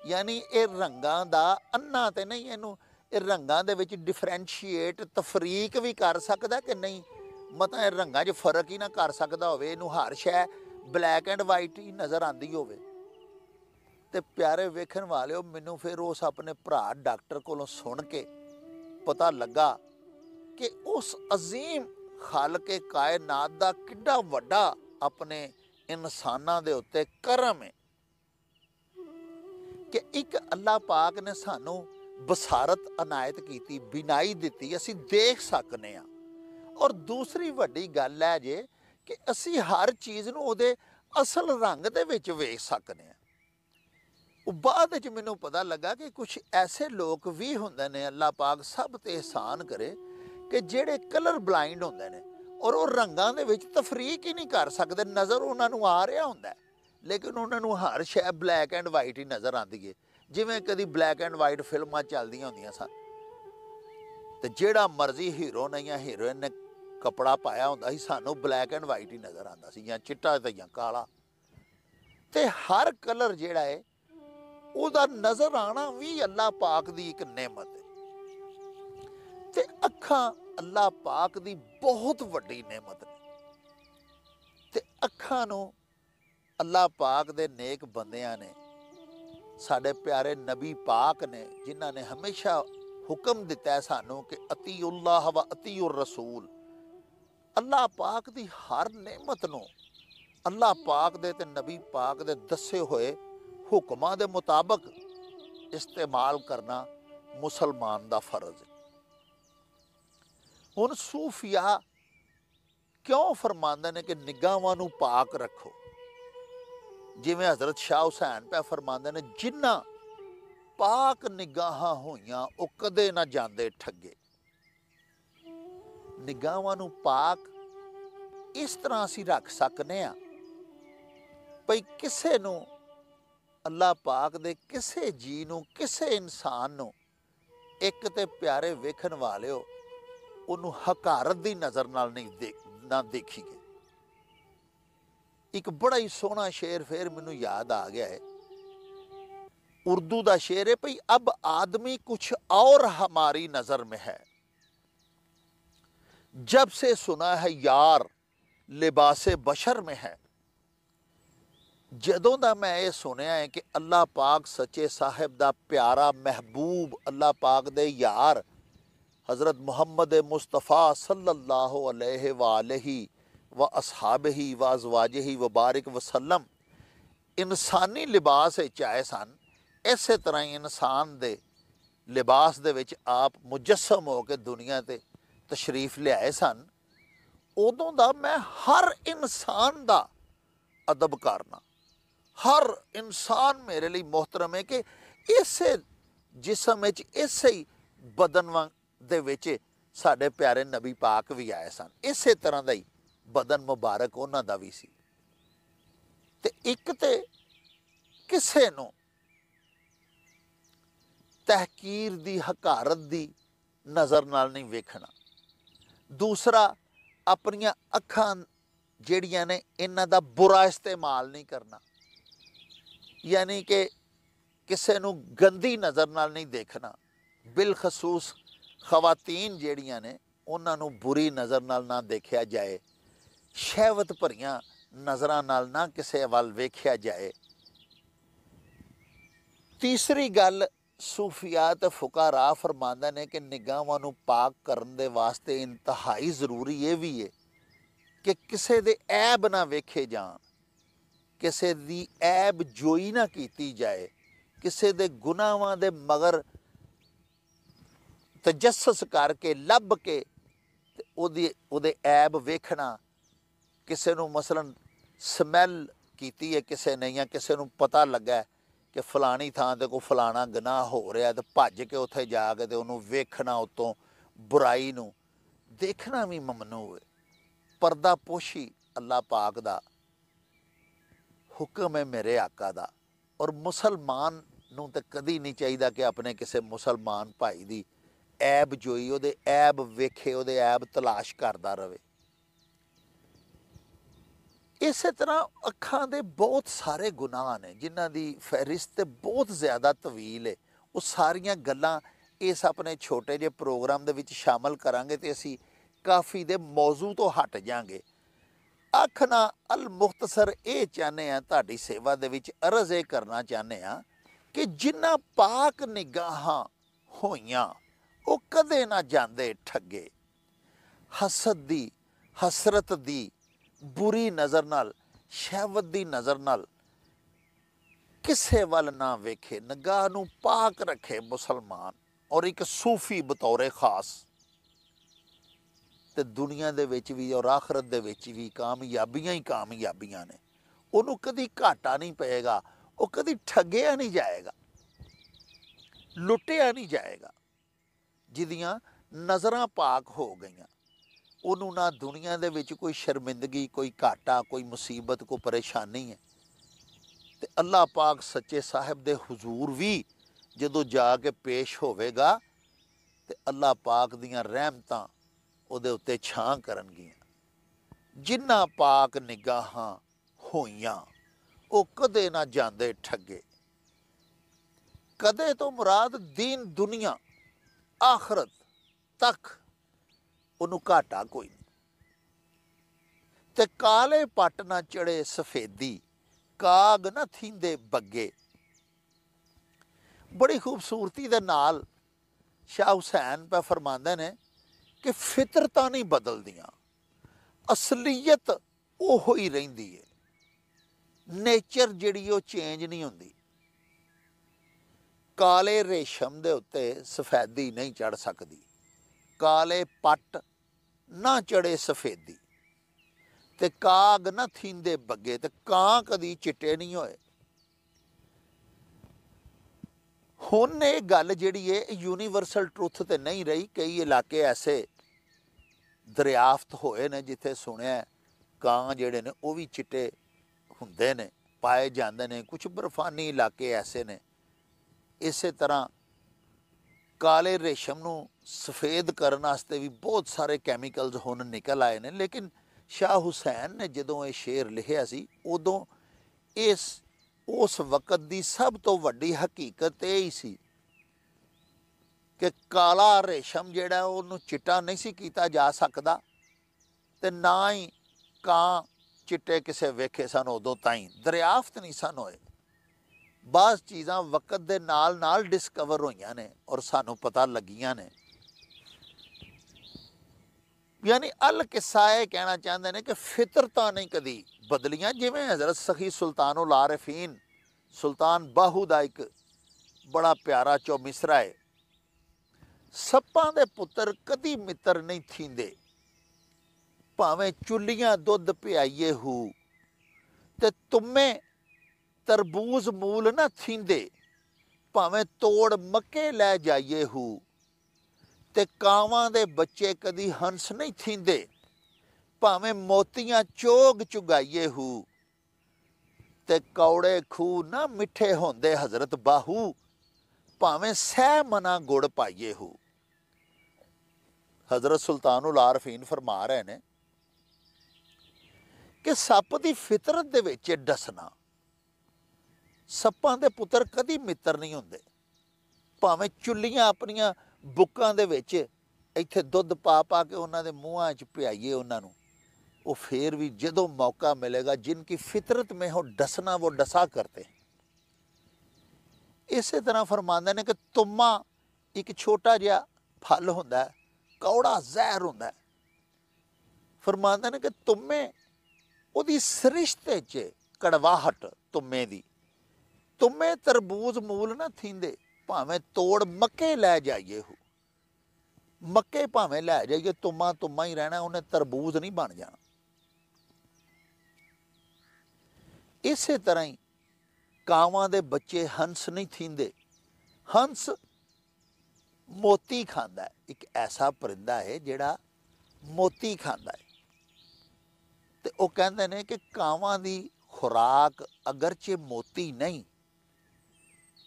ਯਾਨੀ ਇਹ ਰੰਗਾਂ ਦਾ ਅੰਨਾ ਤੇ ਨਹੀਂ ਇਹਨੂੰ ਇਹ ਰੰਗਾਂ ਦੇ ਵਿੱਚ ਡਿਫਰੈਂਸ਼ੀਏਟ ਤਫਰੀਕ ਵੀ ਕਰ ਸਕਦਾ ਕਿ ਨਹੀਂ ਮਤਾਂ ਇਹ ਰੰਗਾਂ 'ਚ ਫਰਕ ਹੀ ਨਾ ਕਰ ਸਕਦਾ ਹੋਵੇ ਇਹਨੂੰ ਹਰ ਸ਼ੈ ਬਲੈਕ ਐਂਡ ਵਾਈਟ ਹੀ ਨਜ਼ਰ ਆਂਦੀ ਹੋਵੇ ਤੇ ਪਿਆਰੇ ਵੇਖਣ ਵਾਲਿਓ ਮੈਨੂੰ ਫਿਰ ਉਸ ਆਪਣੇ ਭਰਾ ਡਾਕਟਰ ਕੋਲੋਂ ਸੁਣ ਕੇ ਪਤਾ ਲੱਗਾ ਕਿ ਉਸ عظیم ਖਾਲਕੇ ਕਾਇਨਾਤ ਦਾ ਕਿੱਡਾ ਵੱਡਾ ਆਪਣੇ ਇਨਸਾਨਾਂ ਦੇ ਉੱਤੇ ਕਰਮ ਹੈ ਕਿ ਇੱਕ ਅੱਲਾ ਪਾਕ ਨੇ ਸਾਨੂੰ ਬਸਾਰਤ ਅਨਾਇਤ ਕੀਤੀ ਬਿਨਾਈ ਦਿੱਤੀ ਅਸੀਂ ਦੇਖ ਸਕਨੇ ਆ ਔਰ ਦੂਸਰੀ ਵੱਡੀ ਗੱਲ ਹੈ ਜੇ ਕਿ ਅਸੀਂ ਹਰ ਚੀਜ਼ ਨੂੰ ਉਹਦੇ ਅਸਲ ਰੰਗ ਦੇ ਵਿੱਚ ਵੇਖ ਸਕਨੇ ਆ ਉਹ ਬਾਅਦ ਵਿੱਚ ਮੈਨੂੰ ਪਤਾ ਲੱਗਾ ਕਿ ਕੁਝ ਐਸੇ ਲੋਕ ਵੀ ਹੁੰਦੇ ਨੇ ਅੱਲਾਹ ਪਾਕ ਸਭ ਤੇ ਇਹਸਾਨ ਕਰੇ ਕਿ ਜਿਹੜੇ ਕਲਰ ਬਲਾਈਂਡ ਹੁੰਦੇ ਨੇ ਔਰ ਉਹ ਰੰਗਾਂ ਦੇ ਵਿੱਚ ਤਫਰੀਕ ਹੀ ਨਹੀਂ ਕਰ ਸਕਦੇ ਨਜ਼ਰ ਉਹਨਾਂ ਨੂੰ ਆ ਰਿਹਾ ਹੁੰਦਾ ਲੇਕਿਨ ਉਹਨਾਂ ਨੂੰ ਹਰ ਸ਼ੈ ਬਲੈਕ ਐਂਡ ਵਾਈਟ ਹੀ ਨਜ਼ਰ ਆਉਂਦੀ ਏ ਜਿਵੇਂ ਕਦੀ ਬਲੈਕ ਐਂਡ ਵਾਈਟ ਫਿਲਮਾਂ ਚੱਲਦੀਆਂ ਹੁੰਦੀਆਂ ਸਨ ਤੇ ਜਿਹੜਾ ਮਰਜ਼ੀ ਹੀਰੋ ਨੇ ਜਾਂ ਹੀਰੋਇਨ ਨੇ ਕਪੜਾ ਪਾਇਆ ਹੁੰਦਾ ਸੀ ਸਾਨੂੰ ਬਲੈਕ ਐਂਡ ਵਾਈਟ ਹੀ ਨਜ਼ਰ ਆਉਂਦਾ ਸੀ ਜਾਂ ਚਿੱਟਾ ਤੇ ਜਾਂ ਕਾਲਾ ਤੇ ਹਰ ਕਲਰ ਜਿਹੜਾ ਹੈ ਉਹਦਾ ਨਜ਼ਰ ਆਣਾ ਵੀ ਅੱਲਾਹ ਪਾਕ ਦੀ ਇੱਕ ਨੇਮਤ ਹੈ ਤੇ ਅੱਖਾਂ ਅੱਲਾਹ ਪਾਕ ਦੀ ਬਹੁਤ ਵੱਡੀ ਨੇਮਤ ਨੇ ਤੇ ਅੱਖਾਂ ਨੂੰ ਅੱਲਾਹ ਪਾਕ ਦੇ ਨੇਕ ਬੰਦਿਆਂ ਨੇ ਸਾਡੇ ਪਿਆਰੇ ਨਬੀ ਪਾਕ ਨੇ ਜਿਨ੍ਹਾਂ ਨੇ ਹਮੇਸ਼ਾ ਹੁਕਮ ਦਿੱਤਾ ਸਾਨੂੰ ਕਿ ਅਤੀਉੱਲਾਹ ਵਾ ਅਤੀਉਰ ਰਸੂਲ ਅੱਲਾਹ ਪਾਕ ਦੀ ਹਰ ਨਿਮਤ ਨੂੰ ਅੱਲਾਹ ਪਾਕ ਦੇ ਤੇ ਨਬੀ ਪਾਕ ਦੇ ਦੱਸੇ ਹੋਏ ਹੁਕਮਾਂ ਦੇ ਮੁਤਾਬਕ ਇਸਤੇਮਾਲ ਕਰਨਾ ਮੁਸਲਮਾਨ ਦਾ ਫਰਜ਼ ਹੈ ਹੁਣ ਸੂਫੀਆ ਕਿਉਂ ਫਰਮਾਉਂਦੇ ਨੇ ਕਿ ਨਿਗਾਹਾਂ ਨੂੰ ਪਾਕ ਰੱਖੋ ਜਿਵੇਂ حضرت ਸ਼ਾਹ ਹੁਸੈਨ ਪੈ ਫਰਮਾਉਂਦੇ ਨੇ ਜਿਨ੍ਹਾਂ ਪਾਕ ਨਿਗਾਹਾਂ ਹੋਈਆਂ ਉਹ ਕਦੇ ਨਾ ਜਾਂਦੇ ਠੱਗੇ ਨਿਗਾਹਾਂ ਨੂੰ ਪਾਕ ਇਸ ਤਰ੍ਹਾਂ ਅਸੀਂ ਰੱਖ ਸਕਨੇ ਆ ਭਈ ਕਿਸੇ ਨੂੰ ਅੱਲਾ ਪਾਕ ਦੇ ਕਿਸੇ ਜੀ ਨੂੰ ਕਿਸੇ ਇਨਸਾਨ ਨੂੰ ਇੱਕ ਤੇ ਪਿਆਰੇ ਵੇਖਣ ਵਾਲਿਓ ਉਹਨੂੰ ਹਕਾਰਤ ਦੀ ਨਜ਼ਰ ਨਾਲ ਨਹੀਂ ਦੇਖ ਨਾ ਦੇਖੀਏ एक बड़ा ही सोहना शेर फिर मैं याद आ गया है उर्दू का शेर है भाई अब आदमी कुछ और हमारी नज़र में है जब से सुना है यार लिबास बशर में है जदों का मैं ये सुनया है कि अल्लाह पाक सचे साहेब का प्यारा महबूब अल्लाह पाक दे यार हज़रत मुहम्मद मुस्तफ़ा सल्लल्लाहु अलैहि ही व ਅਸਹਾਬਹੀ ही ਅਜ਼ਵਾਜਹੀ अजवाज ही वबारक ਇਨਸਾਨੀ ਲਿਬਾਸ ਵਿੱਚ ਆਏ ਸਨ ਇਸੇ ਤਰ੍ਹਾਂ ਹੀ ਇਨਸਾਨ ਦੇ ਲਿਬਾਸ ਦੇ ਵਿੱਚ ਆਪ ਮੁਜੱਸਮ ਹੋ ਕੇ ਦੁਨੀਆ ਤੇ ਤਸ਼ਰੀਫ ਲਿਆਏ ਸਨ ਉਦੋਂ ਦਾ ਮੈਂ ਹਰ ਇਨਸਾਨ ਦਾ ਅਦਬ ਕਰਨਾ ਹਰ ਇਨਸਾਨ ਮੇਰੇ ਲਈ ਮੁਹਤਰਮ ਹੈ ਕਿ ਇਸੇ ਜਿਸਮ ਵਿੱਚ ਇਸੇ ਹੀ ਬਦਨ ਦੇ ਵਿੱਚ ਸਾਡੇ ਪਿਆਰੇ ਨਬੀ ਪਾਕ ਵੀ ਆਏ ਸਨ ਇਸੇ ਤਰ੍ਹਾਂ ਦਾ ਹੀ ਬਦਨ ਮੁਬਾਰਕ ਉਹਨਾਂ ਦਾ ਵੀ ਸੀ ਤੇ ਇੱਕ ਤੇ ਕਿਸੇ ਨੂੰ ਤਹਿਕੀਰ ਦੀ ਹਕਾਰਤ ਦੀ ਨਜ਼ਰ ਨਾਲ ਨਹੀਂ ਵੇਖਣਾ ਦੂਸਰਾ ਆਪਣੀਆਂ ਅੱਖਾਂ ਜਿਹੜੀਆਂ ਨੇ ਇਹਨਾਂ ਦਾ ਬੁਰਾ ਇਸਤੇਮਾਲ ਨਹੀਂ ਕਰਨਾ ਯਾਨੀ ਕਿ ਕਿਸੇ ਨੂੰ ਗੰਦੀ ਨਜ਼ਰ ਨਾਲ ਨਹੀਂ ਦੇਖਣਾ ਬਿਲਖਸੂਸ ਖਵਾਤੀਨ ਜਿਹੜੀਆਂ ਨੇ ਉਹਨਾਂ ਨੂੰ ਬੁਰੀ ਨਜ਼ਰ ਨਾਲ ਨਾ ਦੇਖਿਆ ਜਾਏ ਸ਼ਹਿਵਤ ਭਰੀਆਂ ਨਜ਼ਰਾਂ ਨਾਲ ਨਾ ਕਿਸੇ ਵੱਲ ਵੇਖਿਆ ਜਾਏ ਤੀਸਰੀ ਗੱਲ ਸੂਫੀਆਤ ਫੁਕਾਰਾ ਫਰਮਾਉਂਦੇ ਨੇ ਕਿ ਨਿਗਾਹਾਂ ਨੂੰ ਪਾਕ ਕਰਨ ਦੇ ਵਾਸਤੇ ਇੰਤਹਾਈ ਜ਼ਰੂਰੀ ਇਹ ਵੀ ਹੈ ਕਿ ਕਿਸੇ ਦੇ ਐਬ ਨਾ ਵੇਖੇ ਜਾਣ ਕਿਸੇ ਦੀ ਐਬ ਜੋਈ ਨਾ ਕੀਤੀ ਜਾਏ ਕਿਸੇ ਦੇ ਗੁਨਾਹਾਂ ਦੇ ਮਗਰ ਤਜੱਸਸ ਕਰਕੇ ਲੱਭ ਕੇ ਉਹਦੀ ਉਹਦੇ ਐਬ ਵੇਖਣਾ ਕਿਸੇ ਨੂੰ ਮਸਲਨ ਸਮੈਲ ਕੀਤੀ ਹੈ ਕਿਸੇ ਨੇ ਜਾਂ ਕਿਸੇ ਨੂੰ ਪਤਾ ਲੱਗਾ ਕਿ ਫਲਾਣੀ ਥਾਂ ਤੇ ਕੋ ਫਲਾਣਾ ਗਨਾਹ ਹੋ ਰਿਹਾ ਤੇ ਭੱਜ ਕੇ ਉੱਥੇ ਜਾ ਕੇ ਤੇ ਉਹਨੂੰ ਵੇਖਣਾ ਉਤੋਂ ਬੁਰਾਈ ਨੂੰ ਦੇਖਣਾ ਵੀ ਮਮਨੂ ਹੈ ਪਰਦਾ ਪੋਸ਼ੀ ਅੱਲਾ ਪਾਕ ਦਾ ਹੁਕਮ ਹੈ ਮੇਰੇ ਆਕਾ ਦਾ ਔਰ ਮੁਸਲਮਾਨ ਨੂੰ ਤਾਂ ਕਦੀ ਨਹੀਂ ਚਾਹੀਦਾ ਕਿ ਆਪਣੇ ਕਿਸੇ ਮੁਸਲਮਾਨ ਭਾਈ ਦੀ ਐਬ ਜੋਈ ਉਹਦੇ ਐਬ ਵੇਖੇ ਉਹਦੇ ਐਬ ਤਲਾਸ਼ ਕਰਦਾ ਰਵੇ ਇਸੇ ਤਰ੍ਹਾਂ ਅੱਖਾਂ ਦੇ ਬਹੁਤ ਸਾਰੇ ਗੁਨਾਹ ਨੇ ਜਿਨ੍ਹਾਂ ਦੀ ਫਹਿਰਿਸਤ ਤੇ ਬਹੁਤ ਜ਼ਿਆਦਾ ਤਵੀਲ ਹੈ ਉਹ ਸਾਰੀਆਂ ਗੱਲਾਂ ਇਸ ਆਪਣੇ ਛੋਟੇ ਜਿਹੇ ਪ੍ਰੋਗਰਾਮ ਦੇ ਵਿੱਚ ਸ਼ਾਮਲ ਕਰਾਂਗੇ ਤੇ ਅਸੀਂ ਕਾਫੀ ਦੇ ਮੌਜੂ ਤੋਂ ਹਟ ਜਾਾਂਗੇ ਆਖਣਾ ਅਲ ਮੁਖਤਸਰ ਇਹ ਚਾਹਨੇ ਆ ਤੁਹਾਡੀ ਸੇਵਾ ਦੇ ਵਿੱਚ ਅਰਜ਼ ਇਹ ਕਰਨਾ ਚਾਹਨੇ ਆ ਕਿ ਜਿਨ੍ਹਾਂ ਪਾਕ ਨਿਗਾਹਾਂ ਹੋਈਆਂ ਉਹ ਕਦੇ ਨਾ ਜਾਂਦੇ ਠੱਗੇ ਹਸਦ ਦੀ ਹਸਰਤ ਦੀ ਬੁਰੀ ਨਜ਼ਰ ਨਾਲ ਸ਼ਹਿਵਤ ਦੀ ਨਜ਼ਰ ਨਾਲ ਕਿਸੇ ਵੱਲ ਨਾ ਵੇਖੇ ਨਗਾਹ ਨੂੰ ਪਾਕ ਰੱਖੇ ਮੁਸਲਮਾਨ ਔਰ ਇੱਕ ਸੂਫੀ ਬਤੌਰੇ ਖਾਸ ਤੇ ਦੁਨੀਆ ਦੇ ਵਿੱਚ ਵੀ ਔਰ ਆਖਰਤ ਦੇ ਵਿੱਚ ਵੀ ਕਾਮਯਾਬੀਆਂ ਹੀ ਕਾਮਯਾਬੀਆਂ ਨੇ ਉਹਨੂੰ ਕਦੀ ਘਾਟਾ ਨਹੀਂ ਪਏਗਾ ਉਹ ਕਦੀ ਠੱਗਿਆ ਨਹੀਂ ਜਾਏਗਾ ਲੁੱਟਿਆ ਨਹੀਂ ਜਾਏਗਾ ਜਿਹਦੀਆਂ ਨਜ਼ਰਾਂ ਪਾਕ ਹੋ ਗਈਆਂ ਉਹਨੂੰ ਨਾ ਦੁਨੀਆ ਦੇ ਵਿੱਚ ਕੋਈ ਸ਼ਰਮਿੰਦਗੀ ਕੋਈ ਘਾਟਾ ਕੋਈ ਮੁਸੀਬਤ ਕੋ ਪਰੇਸ਼ਾਨੀ ਹੈ ਤੇ ਅੱਲਾਹ ਪਾਕ ਸੱਚੇ ਸਾਹਿਬ ਦੇ ਹਜ਼ੂਰ ਵੀ ਜਦੋਂ ਜਾ ਕੇ ਪੇਸ਼ ਹੋਵੇਗਾ ਤੇ ਅੱਲਾਹ ਪਾਕ ਦੀਆਂ ਰਹਿਮਤਾਂ ਉਹਦੇ ਉੱਤੇ ਛਾਂ ਕਰਨਗੀਆਂ ਜਿੰਨਾ ਪਾਕ ਨਿਗਾਹਾਂ ਹੋਈਆਂ ਉਹ ਕਦੇ ਨਾ ਜਾਂਦੇ ਠੱਗੇ ਕਦੇ ਤੋਂ ਮੁਰਾਦ ਦੀਨ ਦੁਨੀਆ ਆਖਰਤ ਤੱਕ ਉਹਨੂੰ ਘਾਟਾ ਕੋਈ ਨਹੀਂ ਤੇ ਕਾਲੇ ਪੱਟ ਨਾ ਚੜੇ ਸਫੇਦੀ ਕਾਗ ਨਾ ਥਿੰਦੇ ਬੱਗੇ ਬੜੀ ਖੂਬਸੂਰਤੀ ਦੇ ਨਾਲ ਸ਼ਾਹ ਹੁਸੈਨ ਪਾ ਫਰਮਾਉਂਦੇ ਨੇ ਕਿ ਫਿਤਰਤਾਂ ਨਹੀਂ ਬਦਲਦੀਆਂ ਅਸਲੀਅਤ ਉਹੋ ਹੀ ਰਹਿੰਦੀ ਹੈ ਨੇਚਰ ਜਿਹੜੀ ਉਹ ਚੇਂਜ ਨਹੀਂ ਹੁੰਦੀ ਕਾਲੇ ਰੇਸ਼ਮ ਦੇ ਉੱਤੇ ਸਫੈਦੀ ਨਹੀਂ ਚੜ ਸਕਦੀ ਕਾਲੇ ਪੱਟ ਨਾ ਚੜੇ ਸਫੇਦੀ ਤੇ ਕਾਗ ਨਾ ਥੀਂਦੇ ਬੱਗੇ ਤੇ ਕਾਂ ਕਦੀ ਚਿੱਟੇ ਨਹੀਂ ਹੋਏ ਹੁਣ ਇਹ ਗੱਲ ਜਿਹੜੀ ਏ ਯੂਨੀਵਰਸਲ ਟਰੁੱਥ ਤੇ ਨਹੀਂ ਰਹੀ ਕਈ ਇਲਾਕੇ ਐਸੇ ਦਰਿਆਫਤ ਹੋਏ ਨੇ ਜਿੱਥੇ ਸੁਣਿਆ ਕਾਂ ਜਿਹੜੇ ਨੇ ਉਹ ਵੀ ਚਿੱਟੇ ਹੁੰਦੇ ਨੇ ਪਾਏ ਜਾਂਦੇ ਨੇ ਕੁਝ ਬਰਫਾਨੀ ਇਲਾਕੇ ਐਸੇ ਨੇ ਇਸੇ ਤਰ੍ਹਾਂ ਕਾਲੇ ਰੇਸ਼ਮ ਨੂੰ ਸਫੇਦ ਕਰਨ ਵਾਸਤੇ ਵੀ ਬਹੁਤ ਸਾਰੇ ਕੈਮੀਕਲਸ ਹੁਣ ਨਿਕਲ ਆਏ ਨੇ ਲੇਕਿਨ ਸ਼ਾਹ ਹੁਸੈਨ ਨੇ ਜਦੋਂ ਇਹ ਸ਼ੇਰ ਲਿਖਿਆ ਸੀ ਉਦੋਂ ਇਸ ਉਸ ਵਕਤ ਦੀ ਸਭ ਤੋਂ ਵੱਡੀ ਹਕੀਕਤ ਇਹ ਹੀ ਸੀ ਕਿ ਕਾਲਾ ਰੇਸ਼ਮ ਜਿਹੜਾ ਉਹਨੂੰ ਚਿੱਟਾ ਨਹੀਂ ਸੀ ਕੀਤਾ ਜਾ ਸਕਦਾ ਤੇ ਨਾ ਹੀ ਕਾਂ ਚਿੱਟੇ ਕਿਸੇ ਵੇਖੇ ਸਨ ਉਦੋਂ ਤਾਈਂ ਦਰਿਆਫਤ ਨਹੀਂ ਸਨ ਹੋਏ ਬਾਸ ਚੀਜ਼ਾਂ ਵਕਤ ਦੇ ਨਾਲ ਨਾਲ ਡਿਸਕਵਰ ਹੋਈਆਂ ਨੇ ਔਰ ਸਾਨੂੰ ਪਤਾ ਲੱਗੀਆਂ ਨੇ ਯਾਨੀ ਅਲ ਕਿਸਾ ਇਹ ਕਹਿਣਾ ਚਾਹੁੰਦੇ ਨੇ ਕਿ ਫਿਤਰਤਾਂ ਨਹੀਂ ਕਦੀ ਬਦਲੀਆਂ ਜਿਵੇਂ ਹਜ਼ਰਤ ਸਖੀ ਸੁਲਤਾਨੁਲ ਆਰਫੀਨ ਸੁਲਤਾਨ ਬਾਹੂ ਦਾ ਇੱਕ ਬੜਾ ਪਿਆਰਾ ਚੋ ਮਿਸਰਾ ਹੈ ਸੱਪਾਂ ਦੇ ਪੁੱਤਰ ਕਦੀ ਮਿੱਤਰ ਨਹੀਂ ਥੀਂਦੇ ਭਾਵੇਂ ਚੁੱਲੀਆਂ ਦੁੱਧ ਪਿਆਈਏ ਹੂ ਤੇ ਤੁਮੇ ਤਰਬੂਜ਼ ਮੂਲ ਨਾ ਥਿੰਦੇ ਭਾਵੇਂ ਤੋੜ ਮੱਕੇ ਲੈ ਜਾਈਏ ਹੂ ਤੇ ਕਾਵਾਂ ਦੇ ਬੱਚੇ ਕਦੀ ਹੰਸ ਨਹੀਂ ਥਿੰਦੇ ਭਾਵੇਂ ਮੋਤੀਆਂ ਚੋਗ ਚੁਗਾਈਏ ਹੂ ਤੇ ਕੌੜੇ ਖੂ ਨਾ ਮਿੱਠੇ ਹੁੰਦੇ ਹਜ਼ਰਤ ਬਾਹੂ ਭਾਵੇਂ ਸਹਿ ਮਨਾ ਗੁੜ ਪਾਈਏ ਹੂ ਹਜ਼ਰਤ ਸੁਲਤਾਨੁਲ ਆਰਫੀਨ ਫਰਮਾ ਰਹੇ ਨੇ ਕਿ ਸੱਪ ਦੀ ਫਿਤਰਤ ਦੇ ਵਿੱਚ ਡਸਣਾ ਸੱਪਾਂ ਦੇ ਪੁੱਤਰ ਕਦੀ ਮਿੱਤਰ ਨਹੀਂ ਹੁੰਦੇ ਭਾਵੇਂ ਚੁੱਲੀਆਂ ਆਪਣੀਆਂ ਬੁੱਕਾਂ ਦੇ ਵਿੱਚ ਇੱਥੇ ਦੁੱਧ ਪਾ ਪਾ ਕੇ ਉਹਨਾਂ ਦੇ ਮੂੰਹਾਂ 'ਚ ਪਿਆਈਏ ਉਹਨਾਂ ਨੂੰ ਉਹ ਫੇਰ ਵੀ ਜਦੋਂ ਮੌਕਾ ਮਿਲੇਗਾ ਜਿਨ ਕੀ ਫਿਤਰਤ ਮੇ ਹੋ ਡਸਣਾ ਉਹ ਡਸਾ ਕਰਤੇ ਇਸੇ ਤਰ੍ਹਾਂ ਫਰਮਾਉਂਦੇ ਨੇ ਕਿ ਤੁਮਾ ਇੱਕ ਛੋਟਾ ਜਿਹਾ ਫਲ ਹੁੰਦਾ ਹੈ ਕੌੜਾ ਜ਼ਹਿਰ ਹੁੰਦਾ ਹੈ ਫਰਮਾਉਂਦੇ ਨੇ ਕਿ ਤੁਮੇ ਉਹਦੀ ਸ੍ਰਿਸ਼ਤੇ 'ਚ ਕੜਵਾਹਟ ਤੁਮੇ ਦੀ ਤੁਮੇ ਤਰਬੂਜ ਮੂਲ ਨਾ ਥਿੰਦੇ ਭਾਵੇਂ ਤੋੜ ਮੱਕੇ ਲੈ ਜਾਈਏ ਹੋ ਮੱਕੇ ਭਾਵੇਂ ਲੈ ਜਾਈਏ ਤੁਮਾ ਤੁਮਾ ਹੀ ਰਹਿਣਾ ਉਹਨੇ ਤਰਬੂਜ ਨਹੀਂ ਬਣ ਜਾਣਾ ਇਸੇ ਤਰ੍ਹਾਂ ਹੀ ਕਾਵਾਂ ਦੇ ਬੱਚੇ ਹੰਸ ਨਹੀਂ ਥਿੰਦੇ ਹੰਸ ਮੋਤੀ ਖਾਂਦਾ ਇੱਕ ਐਸਾ ਪਰਿੰਦਾ ਹੈ ਜਿਹੜਾ ਮੋਤੀ ਖਾਂਦਾ ਹੈ ਤੇ ਉਹ ਕਹਿੰਦੇ ਨੇ ਕਿ ਕਾਵਾਂ ਦੀ ਖੁਰਾਕ ਅਗਰਚੇ ਮੋਤੀ ਨਹੀਂ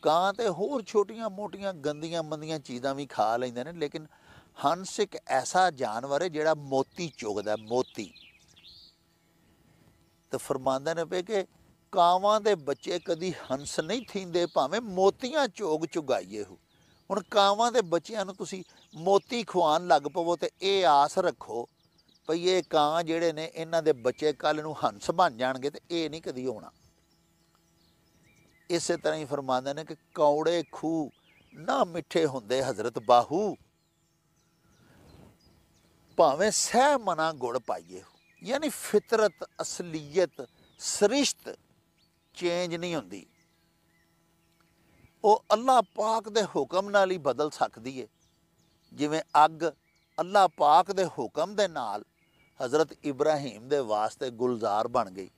ਕਾਂ ਤੇ ਹੋਰ ਛੋਟੀਆਂ-ਮੋਟੀਆਂ ਗੰਦੀਆਂ-ਮੰਦੀਆਂ ਚੀਜ਼ਾਂ ਵੀ ਖਾ ਲੈਂਦੇ ਨੇ ਲੇਕਿਨ ਹੰਸ ਇੱਕ ਐਸਾ ਜਾਨਵਰ ਹੈ ਜਿਹੜਾ ਮੋਤੀ ਚੁਗਦਾ ਮੋਤੀ ਤੇ ਫਰਮਾਨਦਾ ਨੇ ਪਏ ਕਿ ਕਾਵਾਂ ਦੇ ਬੱਚੇ ਕਦੀ ਹੰਸ ਨਹੀਂ ਥੀਂਦੇ ਭਾਵੇਂ ਮੋਤੀਆਂ ਚੋਗ ਚੁਗਾਈਏ ਹੋ ਹੁਣ ਕਾਵਾਂ ਦੇ ਬੱਚਿਆਂ ਨੂੰ ਤੁਸੀਂ ਮੋਤੀ ਖਵਾਉਣ ਲੱਗ ਪਵੋ ਤੇ ਇਹ ਆਸ ਰੱਖੋ ਭਈ ਇਹ ਕਾਂ ਜਿਹੜੇ ਨੇ ਇਹਨਾਂ ਦੇ ਬੱਚੇ ਕੱਲ ਨੂੰ ਹੰਸ ਬਣ ਜਾਣਗੇ ਤੇ ਇਹ ਨਹੀਂ ਕਦੀ ਹੋਣਾ ਇਸੇ ਤਰ੍ਹਾਂ ਹੀ ਫਰਮਾਉਂਦੇ ਨੇ ਕਿ ਕੌੜੇ ਖੂ ਨਾ ਮਿੱਠੇ ਹੁੰਦੇ ਹਜ਼ਰਤ ਬਾਹੂ ਭਾਵੇਂ ਸਹਿ ਮਨਾ ਗੁੜ ਪਾਈਏ ਯਾਨੀ ਫਿਤਰਤ ਅਸਲੀਅਤ ਸ੍ਰਿਸ਼ਟ ਚੇਂਜ ਨਹੀਂ ਹੁੰਦੀ ਉਹ ਅੱਲਾਹ ਪਾਕ ਦੇ ਹੁਕਮ ਨਾਲ ਹੀ ਬਦਲ ਸਕਦੀ ਏ ਜਿਵੇਂ ਅੱਗ ਅੱਲਾਹ ਪਾਕ ਦੇ ਹੁਕਮ ਦੇ ਨਾਲ ਹਜ਼ਰਤ ਇਬਰਾਹੀਮ ਦੇ ਵਾਸਤੇ ਗੁਲਜ਼ਾਰ ਬਣ ਗਈ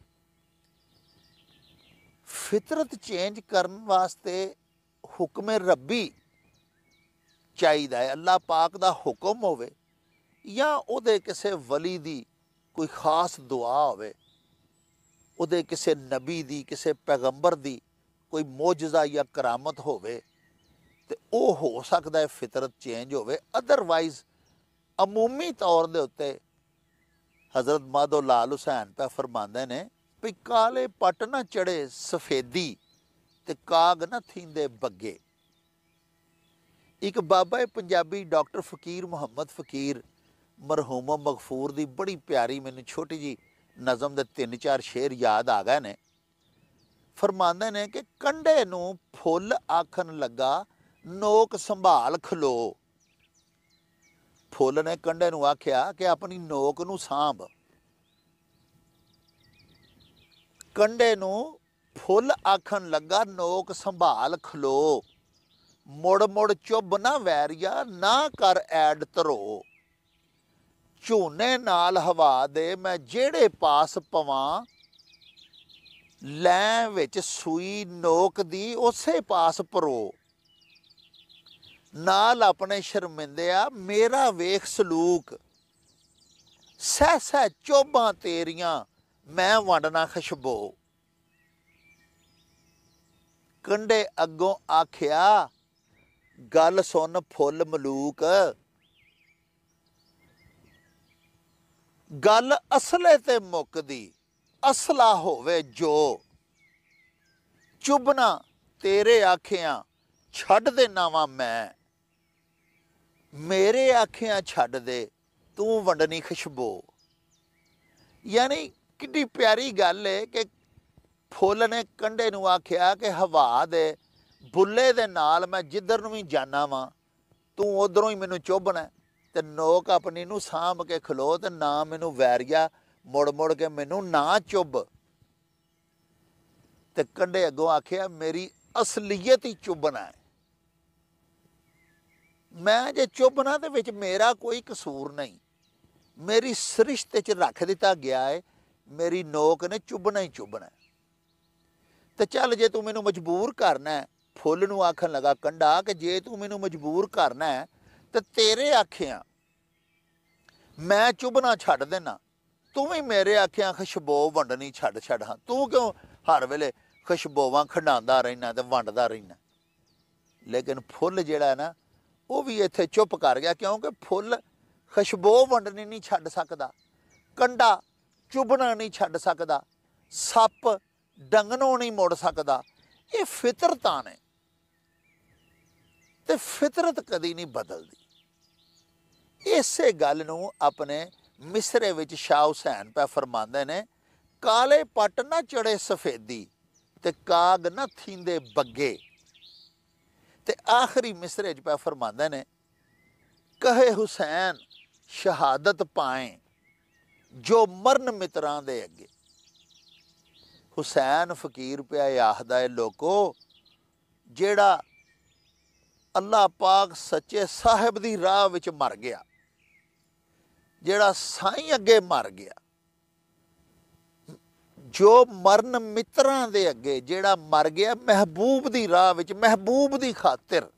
ਫਿਤਰਤ ਚੇਂਜ ਕਰਨ ਵਾਸਤੇ ਹੁਕਮ ਰੱਬੀ ਚਾਹੀਦਾ ਹੈ ਅੱਲਾ ਪਾਕ ਦਾ ਹੁਕਮ ਹੋਵੇ ਜਾਂ ਉਹਦੇ ਕਿਸੇ ਵਲੀ ਦੀ ਕੋਈ ਖਾਸ ਦੁਆ ਹੋਵੇ ਉਹਦੇ ਕਿਸੇ ਨਬੀ ਦੀ ਕਿਸੇ ਪੈਗੰਬਰ ਦੀ ਕੋਈ ਮੌਜਜ਼ਾ ਜਾਂ ਕਰਾਮਤ ਹੋਵੇ ਤੇ ਉਹ ਹੋ ਸਕਦਾ ਹੈ ਫਿਤਰਤ ਚੇਂਜ ਹੋਵੇ ਅਦਰਵਾਈਜ਼ ਅਮੂਮੀ ਤੌਰ ਦੇ ਉੱਤੇ حضرت ਮਾਦੋ ਲਾਲ ਹੁਸੈਨ ਪਾ ਫਰਮਾਉਂਦੇ ਨੇ ਵੀ ਕਾਲੇ ਪੱਟ ਨਾ ਚੜੇ ਸਫੇਦੀ ਤੇ ਕਾਗ ਨਾ ਥਿੰਦੇ ਬੱਗੇ ਇੱਕ ਬਾਬਾ ਪੰਜਾਬੀ ਡਾਕਟਰ ਫਕੀਰ ਮੁਹੰਮਦ ਫਕੀਰ ਮਰਹੂਮ ਮਗਫੂਰ ਦੀ ਬੜੀ ਪਿਆਰੀ ਮੈਨੂੰ ਛੋਟੀ ਜੀ ਨਜ਼ਮ ਦੇ ਤਿੰਨ ਚਾਰ ਸ਼ੇਰ ਯਾਦ ਆ ਗਏ ਨੇ ਫਰਮਾਉਂਦੇ ਨੇ ਕਿ ਕੰਡੇ ਨੂੰ ਫੁੱਲ ਆਖਣ ਲੱਗਾ ਨੋਕ ਸੰਭਾਲ ਖਲੋ ਫੁੱਲ ਨੇ ਕੰਡੇ ਨੂੰ ਆਖਿਆ ਕਿ ਆਪਣੀ ਨੋਕ ਨੂੰ ਸਾਂਭ ਕੰਡੇ ਨੂੰ ਫੁੱਲ ਆਖਣ ਲੱਗਾ ਨੋਕ ਸੰਭਾਲ ਖਲੋ ਮੁੜ ਮੁੜ ਚੁੱਭ ਨਾ ਵੈਰੀਆ ਨਾ ਕਰ ਐਡ ਧਰੋ ਝੋਨੇ ਨਾਲ ਹਵਾ ਦੇ ਮੈਂ ਜਿਹੜੇ ਪਾਸ ਪਵਾਂ ਲੈ ਵਿੱਚ ਸੂਈ ਨੋਕ ਦੀ ਉਸੇ ਪਾਸ ਪਰੋ ਨਾਲ ਆਪਣੇ ਸ਼ਰਮਿੰਦਿਆ ਮੇਰਾ ਵੇਖ ਸਲੂਕ ਸਹਿ ਸਹਿ ਚੋਬਾਂ ਤੇਰੀਆਂ ਮੈਂ ਵੰਡਣਾ ਖੁਸ਼ਬੋ ਕੰਡੇ ਅੱਗੋਂ ਆਖਿਆ ਗੱਲ ਸੁਣ ਫੁੱਲ ਮਲੂਕ ਗੱਲ ਅਸਲੇ ਤੇ ਮੁੱਕਦੀ ਅਸਲਾ ਹੋਵੇ ਜੋ ਚੁਬਨਾ ਤੇਰੇ ਆਖਿਆ ਛੱਡ ਦੇ ਨਾਵਾ ਮੈਂ ਮੇਰੇ ਆਖਿਆ ਛੱਡ ਦੇ ਤੂੰ ਵੰਡਨੀ ਖੁਸ਼ਬੋ ਯਾਨੀ ਕਿੰਨੀ ਪਿਆਰੀ ਗੱਲ ਹੈ ਕਿ ਫੁੱਲ ਨੇ ਕੰਡੇ ਨੂੰ ਆਖਿਆ ਕਿ ਹਵਾ ਦੇ ਬੁੱਲੇ ਦੇ ਨਾਲ ਮੈਂ ਜਿੱਧਰ ਨੂੰ ਵੀ ਜਾਣਾ ਵਾਂ ਤੂੰ ਉਧਰੋਂ ਹੀ ਮੈਨੂੰ ਚੋਬਣਾ ਤੇ ਨੋਕ ਆਪਣੀ ਨੂੰ ਸਾਂਭ ਕੇ ਖਲੋ ਤੇ ਨਾ ਮੈਨੂੰ ਵੈਰੀਆ ਮੁੜ ਮੁੜ ਕੇ ਮੈਨੂੰ ਨਾ ਚੁੱਭ ਤੇ ਕੰਡੇ ਅੱਗੋਂ ਆਖਿਆ ਮੇਰੀ ਅਸਲੀਅਤ ਹੀ ਚੁੱਭਣਾ ਹੈ ਮੈਂ ਜੇ ਚੁੱਭਣਾ ਤੇ ਵਿੱਚ ਮੇਰਾ ਕੋਈ ਕਸੂਰ ਨਹੀਂ ਮੇਰੀ ਸ੍ਰਿਸ਼ਟ 'ਚ ਰੱਖ ਦਿੱਤਾ ਗਿਆ ਹੈ ਮੇਰੀ ਨੋਕ ਨੇ ਚੁੱਭਣਾ ਹੀ ਚੁੱਭਣਾ ਤੇ ਚੱਲ ਜੇ ਤੂੰ ਮੈਨੂੰ ਮਜਬੂਰ ਕਰਨਾ ਫੁੱਲ ਨੂੰ ਆਖਣ ਲਗਾ ਕੰਡਾ ਕਿ ਜੇ ਤੂੰ ਮੈਨੂੰ ਮਜਬੂਰ ਕਰਨਾ ਤੇ ਤੇਰੇ ਆਖਿਆਂ ਮੈਂ ਚੁੱਭਣਾ ਛੱਡ ਦੇਣਾ ਤੂੰ ਵੀ ਮੇਰੇ ਆਖਿਆਂ ਖੁਸ਼ਬੋ ਵੰਡਣੀ ਛੱਡ ਛੱਡ ਹਾਂ ਤੂੰ ਕਿਉਂ ਹਰ ਵੇਲੇ ਖੁਸ਼ਬੋਵਾਂ ਖੰਡਾਉਂਦਾ ਰਹਿਣਾ ਤੇ ਵੰਡਦਾ ਰਹਿਣਾ ਲੇਕਿਨ ਫੁੱਲ ਜਿਹੜਾ ਨਾ ਉਹ ਵੀ ਇੱਥੇ ਚੁੱਪ ਕਰ ਗਿਆ ਕਿਉਂਕਿ ਫੁੱਲ ਖੁਸ਼ਬੋ ਵੰਡਣੀ ਨਹੀਂ ਛੱਡ ਸਕਦਾ ਕੰਡਾ ਚੁਬਣਾ ਨਹੀਂ ਛੱਡ ਸਕਦਾ ਸੱਪ ਡੰਗਣੋਂ ਨਹੀਂ ਮੁੜ ਸਕਦਾ ਇਹ ਫਿਤਰਤਾਂ ਨੇ ਤੇ ਫਿਤਰਤ ਕਦੀ ਨਹੀਂ ਬਦਲਦੀ ਇਸੇ ਗੱਲ ਨੂੰ ਆਪਣੇ ਮਿਸਰੇ ਵਿੱਚ ਸ਼ਾਹ ਹੁਸੈਨ ਪੈ ਫਰਮਾਉਂਦੇ ਨੇ ਕਾਲੇ ਪੱਟ ਨਾ ਚੜੇ ਸਫੇਦੀ ਤੇ ਕਾਗ ਨਾ ਥੀਂਦੇ ਬੱਗੇ ਤੇ ਆਖਰੀ ਮਿਸਰੇ 'ਚ ਪੈ ਫਰਮਾਉਂਦੇ ਨੇ ਕਹੇ ਹੁਸੈਨ ਸ਼ਹਾਦਤ ਪਾਏ ਜੋ ਮਰਨ ਮਿੱਤਰਾਂ ਦੇ ਅੱਗੇ ਹੁਸੈਨ ਫਕੀਰ ਪਿਆ ਆਖਦਾ ਏ ਲੋਕੋ ਜਿਹੜਾ ਅੱਲਾ ਪਾਕ ਸੱਚੇ ਸਾਹਿਬ ਦੀ ਰਾਹ ਵਿੱਚ ਮਰ ਗਿਆ ਜਿਹੜਾ ਸਾਈਂ ਅੱਗੇ ਮਰ ਗਿਆ ਜੋ ਮਰਨ ਮਿੱਤਰਾਂ ਦੇ ਅੱਗੇ ਜਿਹੜਾ ਮਰ ਗਿਆ ਮਹਿਬੂਬ ਦੀ ਰਾਹ ਵਿੱਚ ਮਹਿਬੂਬ ਦੀ ਖਾਤਰ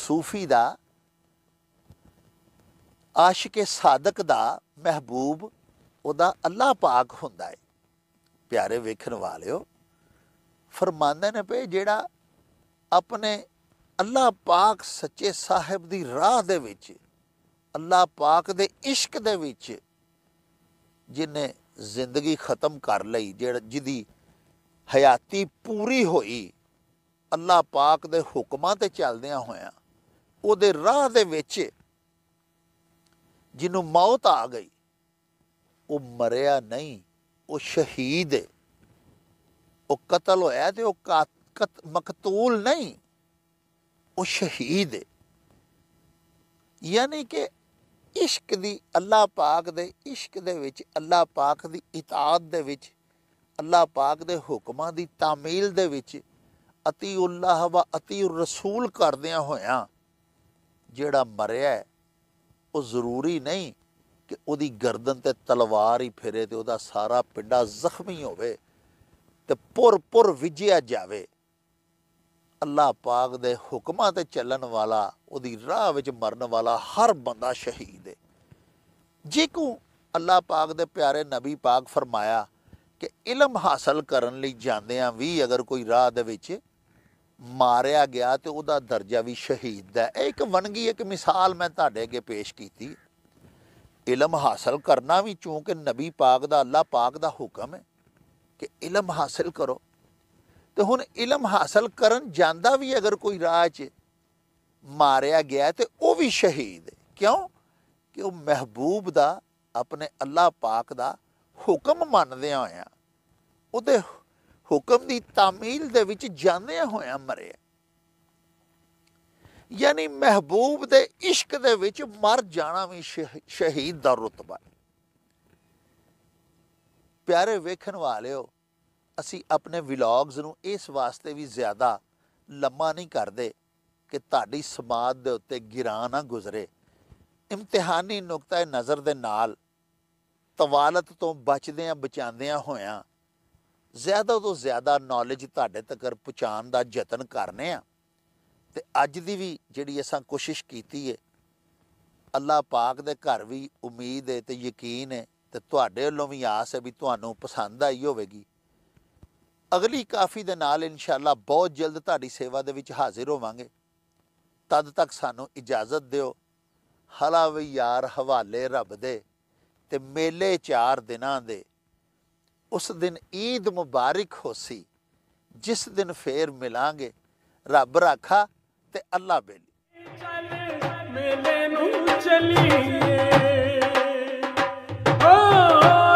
ਸੂਫੀ ਦਾ ਆਸ਼ਿਕ ਸਾਦਕ ਦਾ ਮਹਿਬੂਬ ਉਹਦਾ ਅੱਲਾ ਪਾਕ ਹੁੰਦਾ ਹੈ ਪਿਆਰੇ ਵੇਖਣ ਵਾਲਿਓ ਫਰਮਾਨਦੇ ਨੇ ਭਈ ਜਿਹੜਾ ਆਪਣੇ ਅੱਲਾ ਪਾਕ ਸੱਚੇ ਸਾਹਿਬ ਦੀ ਰਾਹ ਦੇ ਵਿੱਚ ਅੱਲਾ ਪਾਕ ਦੇ ਇਸ਼ਕ ਦੇ ਵਿੱਚ ਜਿਨੇ ਜ਼ਿੰਦਗੀ ਖਤਮ ਕਰ ਲਈ ਜਿਹੜਾ ਜਿਹਦੀ ਹਯਾਤੀ ਪੂਰੀ ਹੋਈ ਅੱਲਾ ਪਾਕ ਦੇ ਹੁਕਮਾਂ ਤੇ ਚੱਲਦਿਆਂ ਹੋਇਆਂ ਉਹਦੇ ਰਾਹ ਦੇ ਵਿੱਚ ਜਿਹਨੂੰ ਮੌਤ ਆ ਗਈ ਉਹ ਮਰਿਆ ਨਹੀਂ ਉਹ ਸ਼ਹੀਦ ਹੈ ਉਹ ਕਤਲ ਹੋਇਆ ਤੇ ਉਹ ਮਕਤੂਲ ਨਹੀਂ ਉਹ ਸ਼ਹੀਦ ਹੈ ਯਾਨੀ ਕਿ ਇਸ਼ਕ ਦੀ ਅੱਲਾਹ ਪਾਕ ਦੇ ਇਸ਼ਕ ਦੇ ਵਿੱਚ ਅੱਲਾਹ ਪਾਕ ਦੀ ਇਤਾਅਤ ਦੇ ਵਿੱਚ ਅੱਲਾਹ ਪਾਕ ਦੇ ਹੁਕਮਾਂ ਦੀ ਤਾਮੀਲ ਦੇ ਵਿੱਚ ਅਤੀ ਉੱਲਾਹ ਵਾ ਅਤੀ ਰਸੂਲ ਕਰਦਿਆਂ ਹੋਇਆਂ ਜਿਹੜਾ ਮਰਿਆ ਉਹ ਜ਼ਰੂਰੀ ਨਹੀਂ ਕਿ ਉਹਦੀ ਗਰਦਨ ਤੇ ਤਲਵਾਰ ਹੀ ਫਿਰੇ ਤੇ ਉਹਦਾ ਸਾਰਾ ਪਿੰਡਾ ਜ਼ਖਮੀ ਹੋਵੇ ਤੇ ਪੁਰ ਪੁਰ ਵਿਜਿਆ ਜਾਵੇ ਅੱਲਾਹ ਪਾਕ ਦੇ ਹੁਕਮਾਂ ਤੇ ਚੱਲਣ ਵਾਲਾ ਉਹਦੀ ਰਾਹ ਵਿੱਚ ਮਰਨ ਵਾਲਾ ਹਰ ਬੰਦਾ ਸ਼ਹੀਦ ਹੈ ਜੇ ਕੋ ਅੱਲਾਹ ਪਾਕ ਦੇ ਪਿਆਰੇ ਨਬੀ ਪਾਕ ਫਰਮਾਇਆ ਕਿ ਇਲਮ ਹਾਸਲ ਕਰਨ ਲਈ ਜਾਂਦੇ ਆ ਵੀ ਅਗਰ ਕੋਈ ਰਾਹ ਦੇ ਵਿੱਚ ਮਾਰਿਆ ਗਿਆ ਤੇ ਉਹਦਾ ਦਰਜਾ ਵੀ ਸ਼ਹੀਦ ਦਾ ਇਹ ਇੱਕ ਵਣਗੀ ਇੱਕ ਮਿਸਾਲ ਮੈਂ ਤੁਹਾਡੇ ਅੱਗੇ ਪੇਸ਼ ਕੀਤੀ ਇਲਮ ਹਾਸਲ ਕਰਨਾ ਵੀ ਚੂੰਕਿ ਨਬੀ ਪਾਕ ਦਾ ਅੱਲਾ ਪਾਕ ਦਾ ਹੁਕਮ ਹੈ ਕਿ ਇਲਮ ਹਾਸਲ ਕਰੋ ਤੇ ਹੁਣ ਇਲਮ ਹਾਸਲ ਕਰਨ ਜਾਂਦਾ ਵੀ ਅਗਰ ਕੋਈ ਰਾਹ 'ਚ ਮਾਰਿਆ ਗਿਆ ਤੇ ਉਹ ਵੀ ਸ਼ਹੀਦ ਕਿਉਂ ਕਿ ਉਹ ਮਹਿਬੂਬ ਦਾ ਆਪਣੇ ਅੱਲਾ ਪਾਕ ਦਾ ਹੁਕਮ ਮੰਨਦੇ ਆਇਆ ਉਹਦੇ ਹੁਕਮ ਦੀ ਤਾਮੀਲ ਦੇ ਵਿੱਚ ਜਾਂਦੇ ਹੋਇਆ ਮਰਿਆ ਯਾਨੀ ਮਹਿਬੂਬ ਦੇ ਇਸ਼ਕ ਦੇ ਵਿੱਚ ਮਰ ਜਾਣਾ ਵੀ ਸ਼ਹੀਦ ਦਾ ਰਤਬਾ ਹੈ ਪਿਆਰੇ ਵੇਖਣ ਵਾਲਿਓ ਅਸੀਂ ਆਪਣੇ ਵਲੌਗਸ ਨੂੰ ਇਸ ਵਾਸਤੇ ਵੀ ਜ਼ਿਆਦਾ ਲੰਮਾ ਨਹੀਂ ਕਰਦੇ ਕਿ ਤੁਹਾਡੀ ਸਮਾਦ ਦੇ ਉੱਤੇ ਗਿਰਾ ਨਾ ਗੁਜ਼ਰੇ ਇਮਤਿਹਾਨੀ ਨੁਕਤਾ ਨਜ਼ਰ ਦੇ ਨਾਲ ਤਵਾਲਤ ਤੋਂ ਬਚਦੇ ਆ ਬਚਾਉਂਦੇ ਆ ਹੋਇਆ ਜ਼ਿਆਦਾ ਤੋਂ ਜ਼ਿਆਦਾ ਨੌਲੇਜ ਤੁਹਾਡੇ ਤੱਕ ਪਹੁੰਚਾਉਣ ਦਾ ਯਤਨ ਕਰਨੇ ਆ ਤੇ ਅੱਜ ਦੀ ਵੀ ਜਿਹੜੀ ਅਸਾਂ ਕੋਸ਼ਿਸ਼ ਕੀਤੀ ਹੈ ਅੱਲਾ ਪਾਕ ਦੇ ਘਰ ਵੀ ਉਮੀਦ ਹੈ ਤੇ ਯਕੀਨ ਹੈ ਤੇ ਤੁਹਾਡੇ ਵੱਲੋਂ ਵੀ ਆਸ ਹੈ ਵੀ ਤੁਹਾਨੂੰ ਪਸੰਦ ਆਈ ਹੋਵੇਗੀ ਅਗਲੀ ਕਾਫੀ ਦੇ ਨਾਲ ਇਨਸ਼ਾਅੱਲਾ ਬਹੁਤ ਜਲਦ ਤੁਹਾਡੀ ਸੇਵਾ ਦੇ ਵਿੱਚ ਹਾਜ਼ਰ ਹੋਵਾਂਗੇ ਤਦ ਤੱਕ ਸਾਨੂੰ ਇਜਾਜ਼ਤ ਦਿਓ ਹਲਾ ਵੀ ਯਾਰ ਹਵਾਲੇ ਰੱਬ ਦੇ ਤੇ ਮੇਲੇ ਚਾਰ ਦਿਨਾਂ ਦੇ ਉਸ ਦਿਨ ਈਦ ਮੁਬਾਰਕ ਹੋਸੀ ਜਿਸ ਦਿਨ ਫੇਰ ਮਿਲਾਂਗੇ ਰੱਬ ਰਾਖਾ ਤੇ ਅੱਲਾ ਬੇਲੀ ਮੇਲੇ ਨੂੰ ਚਲੀਏ ਓ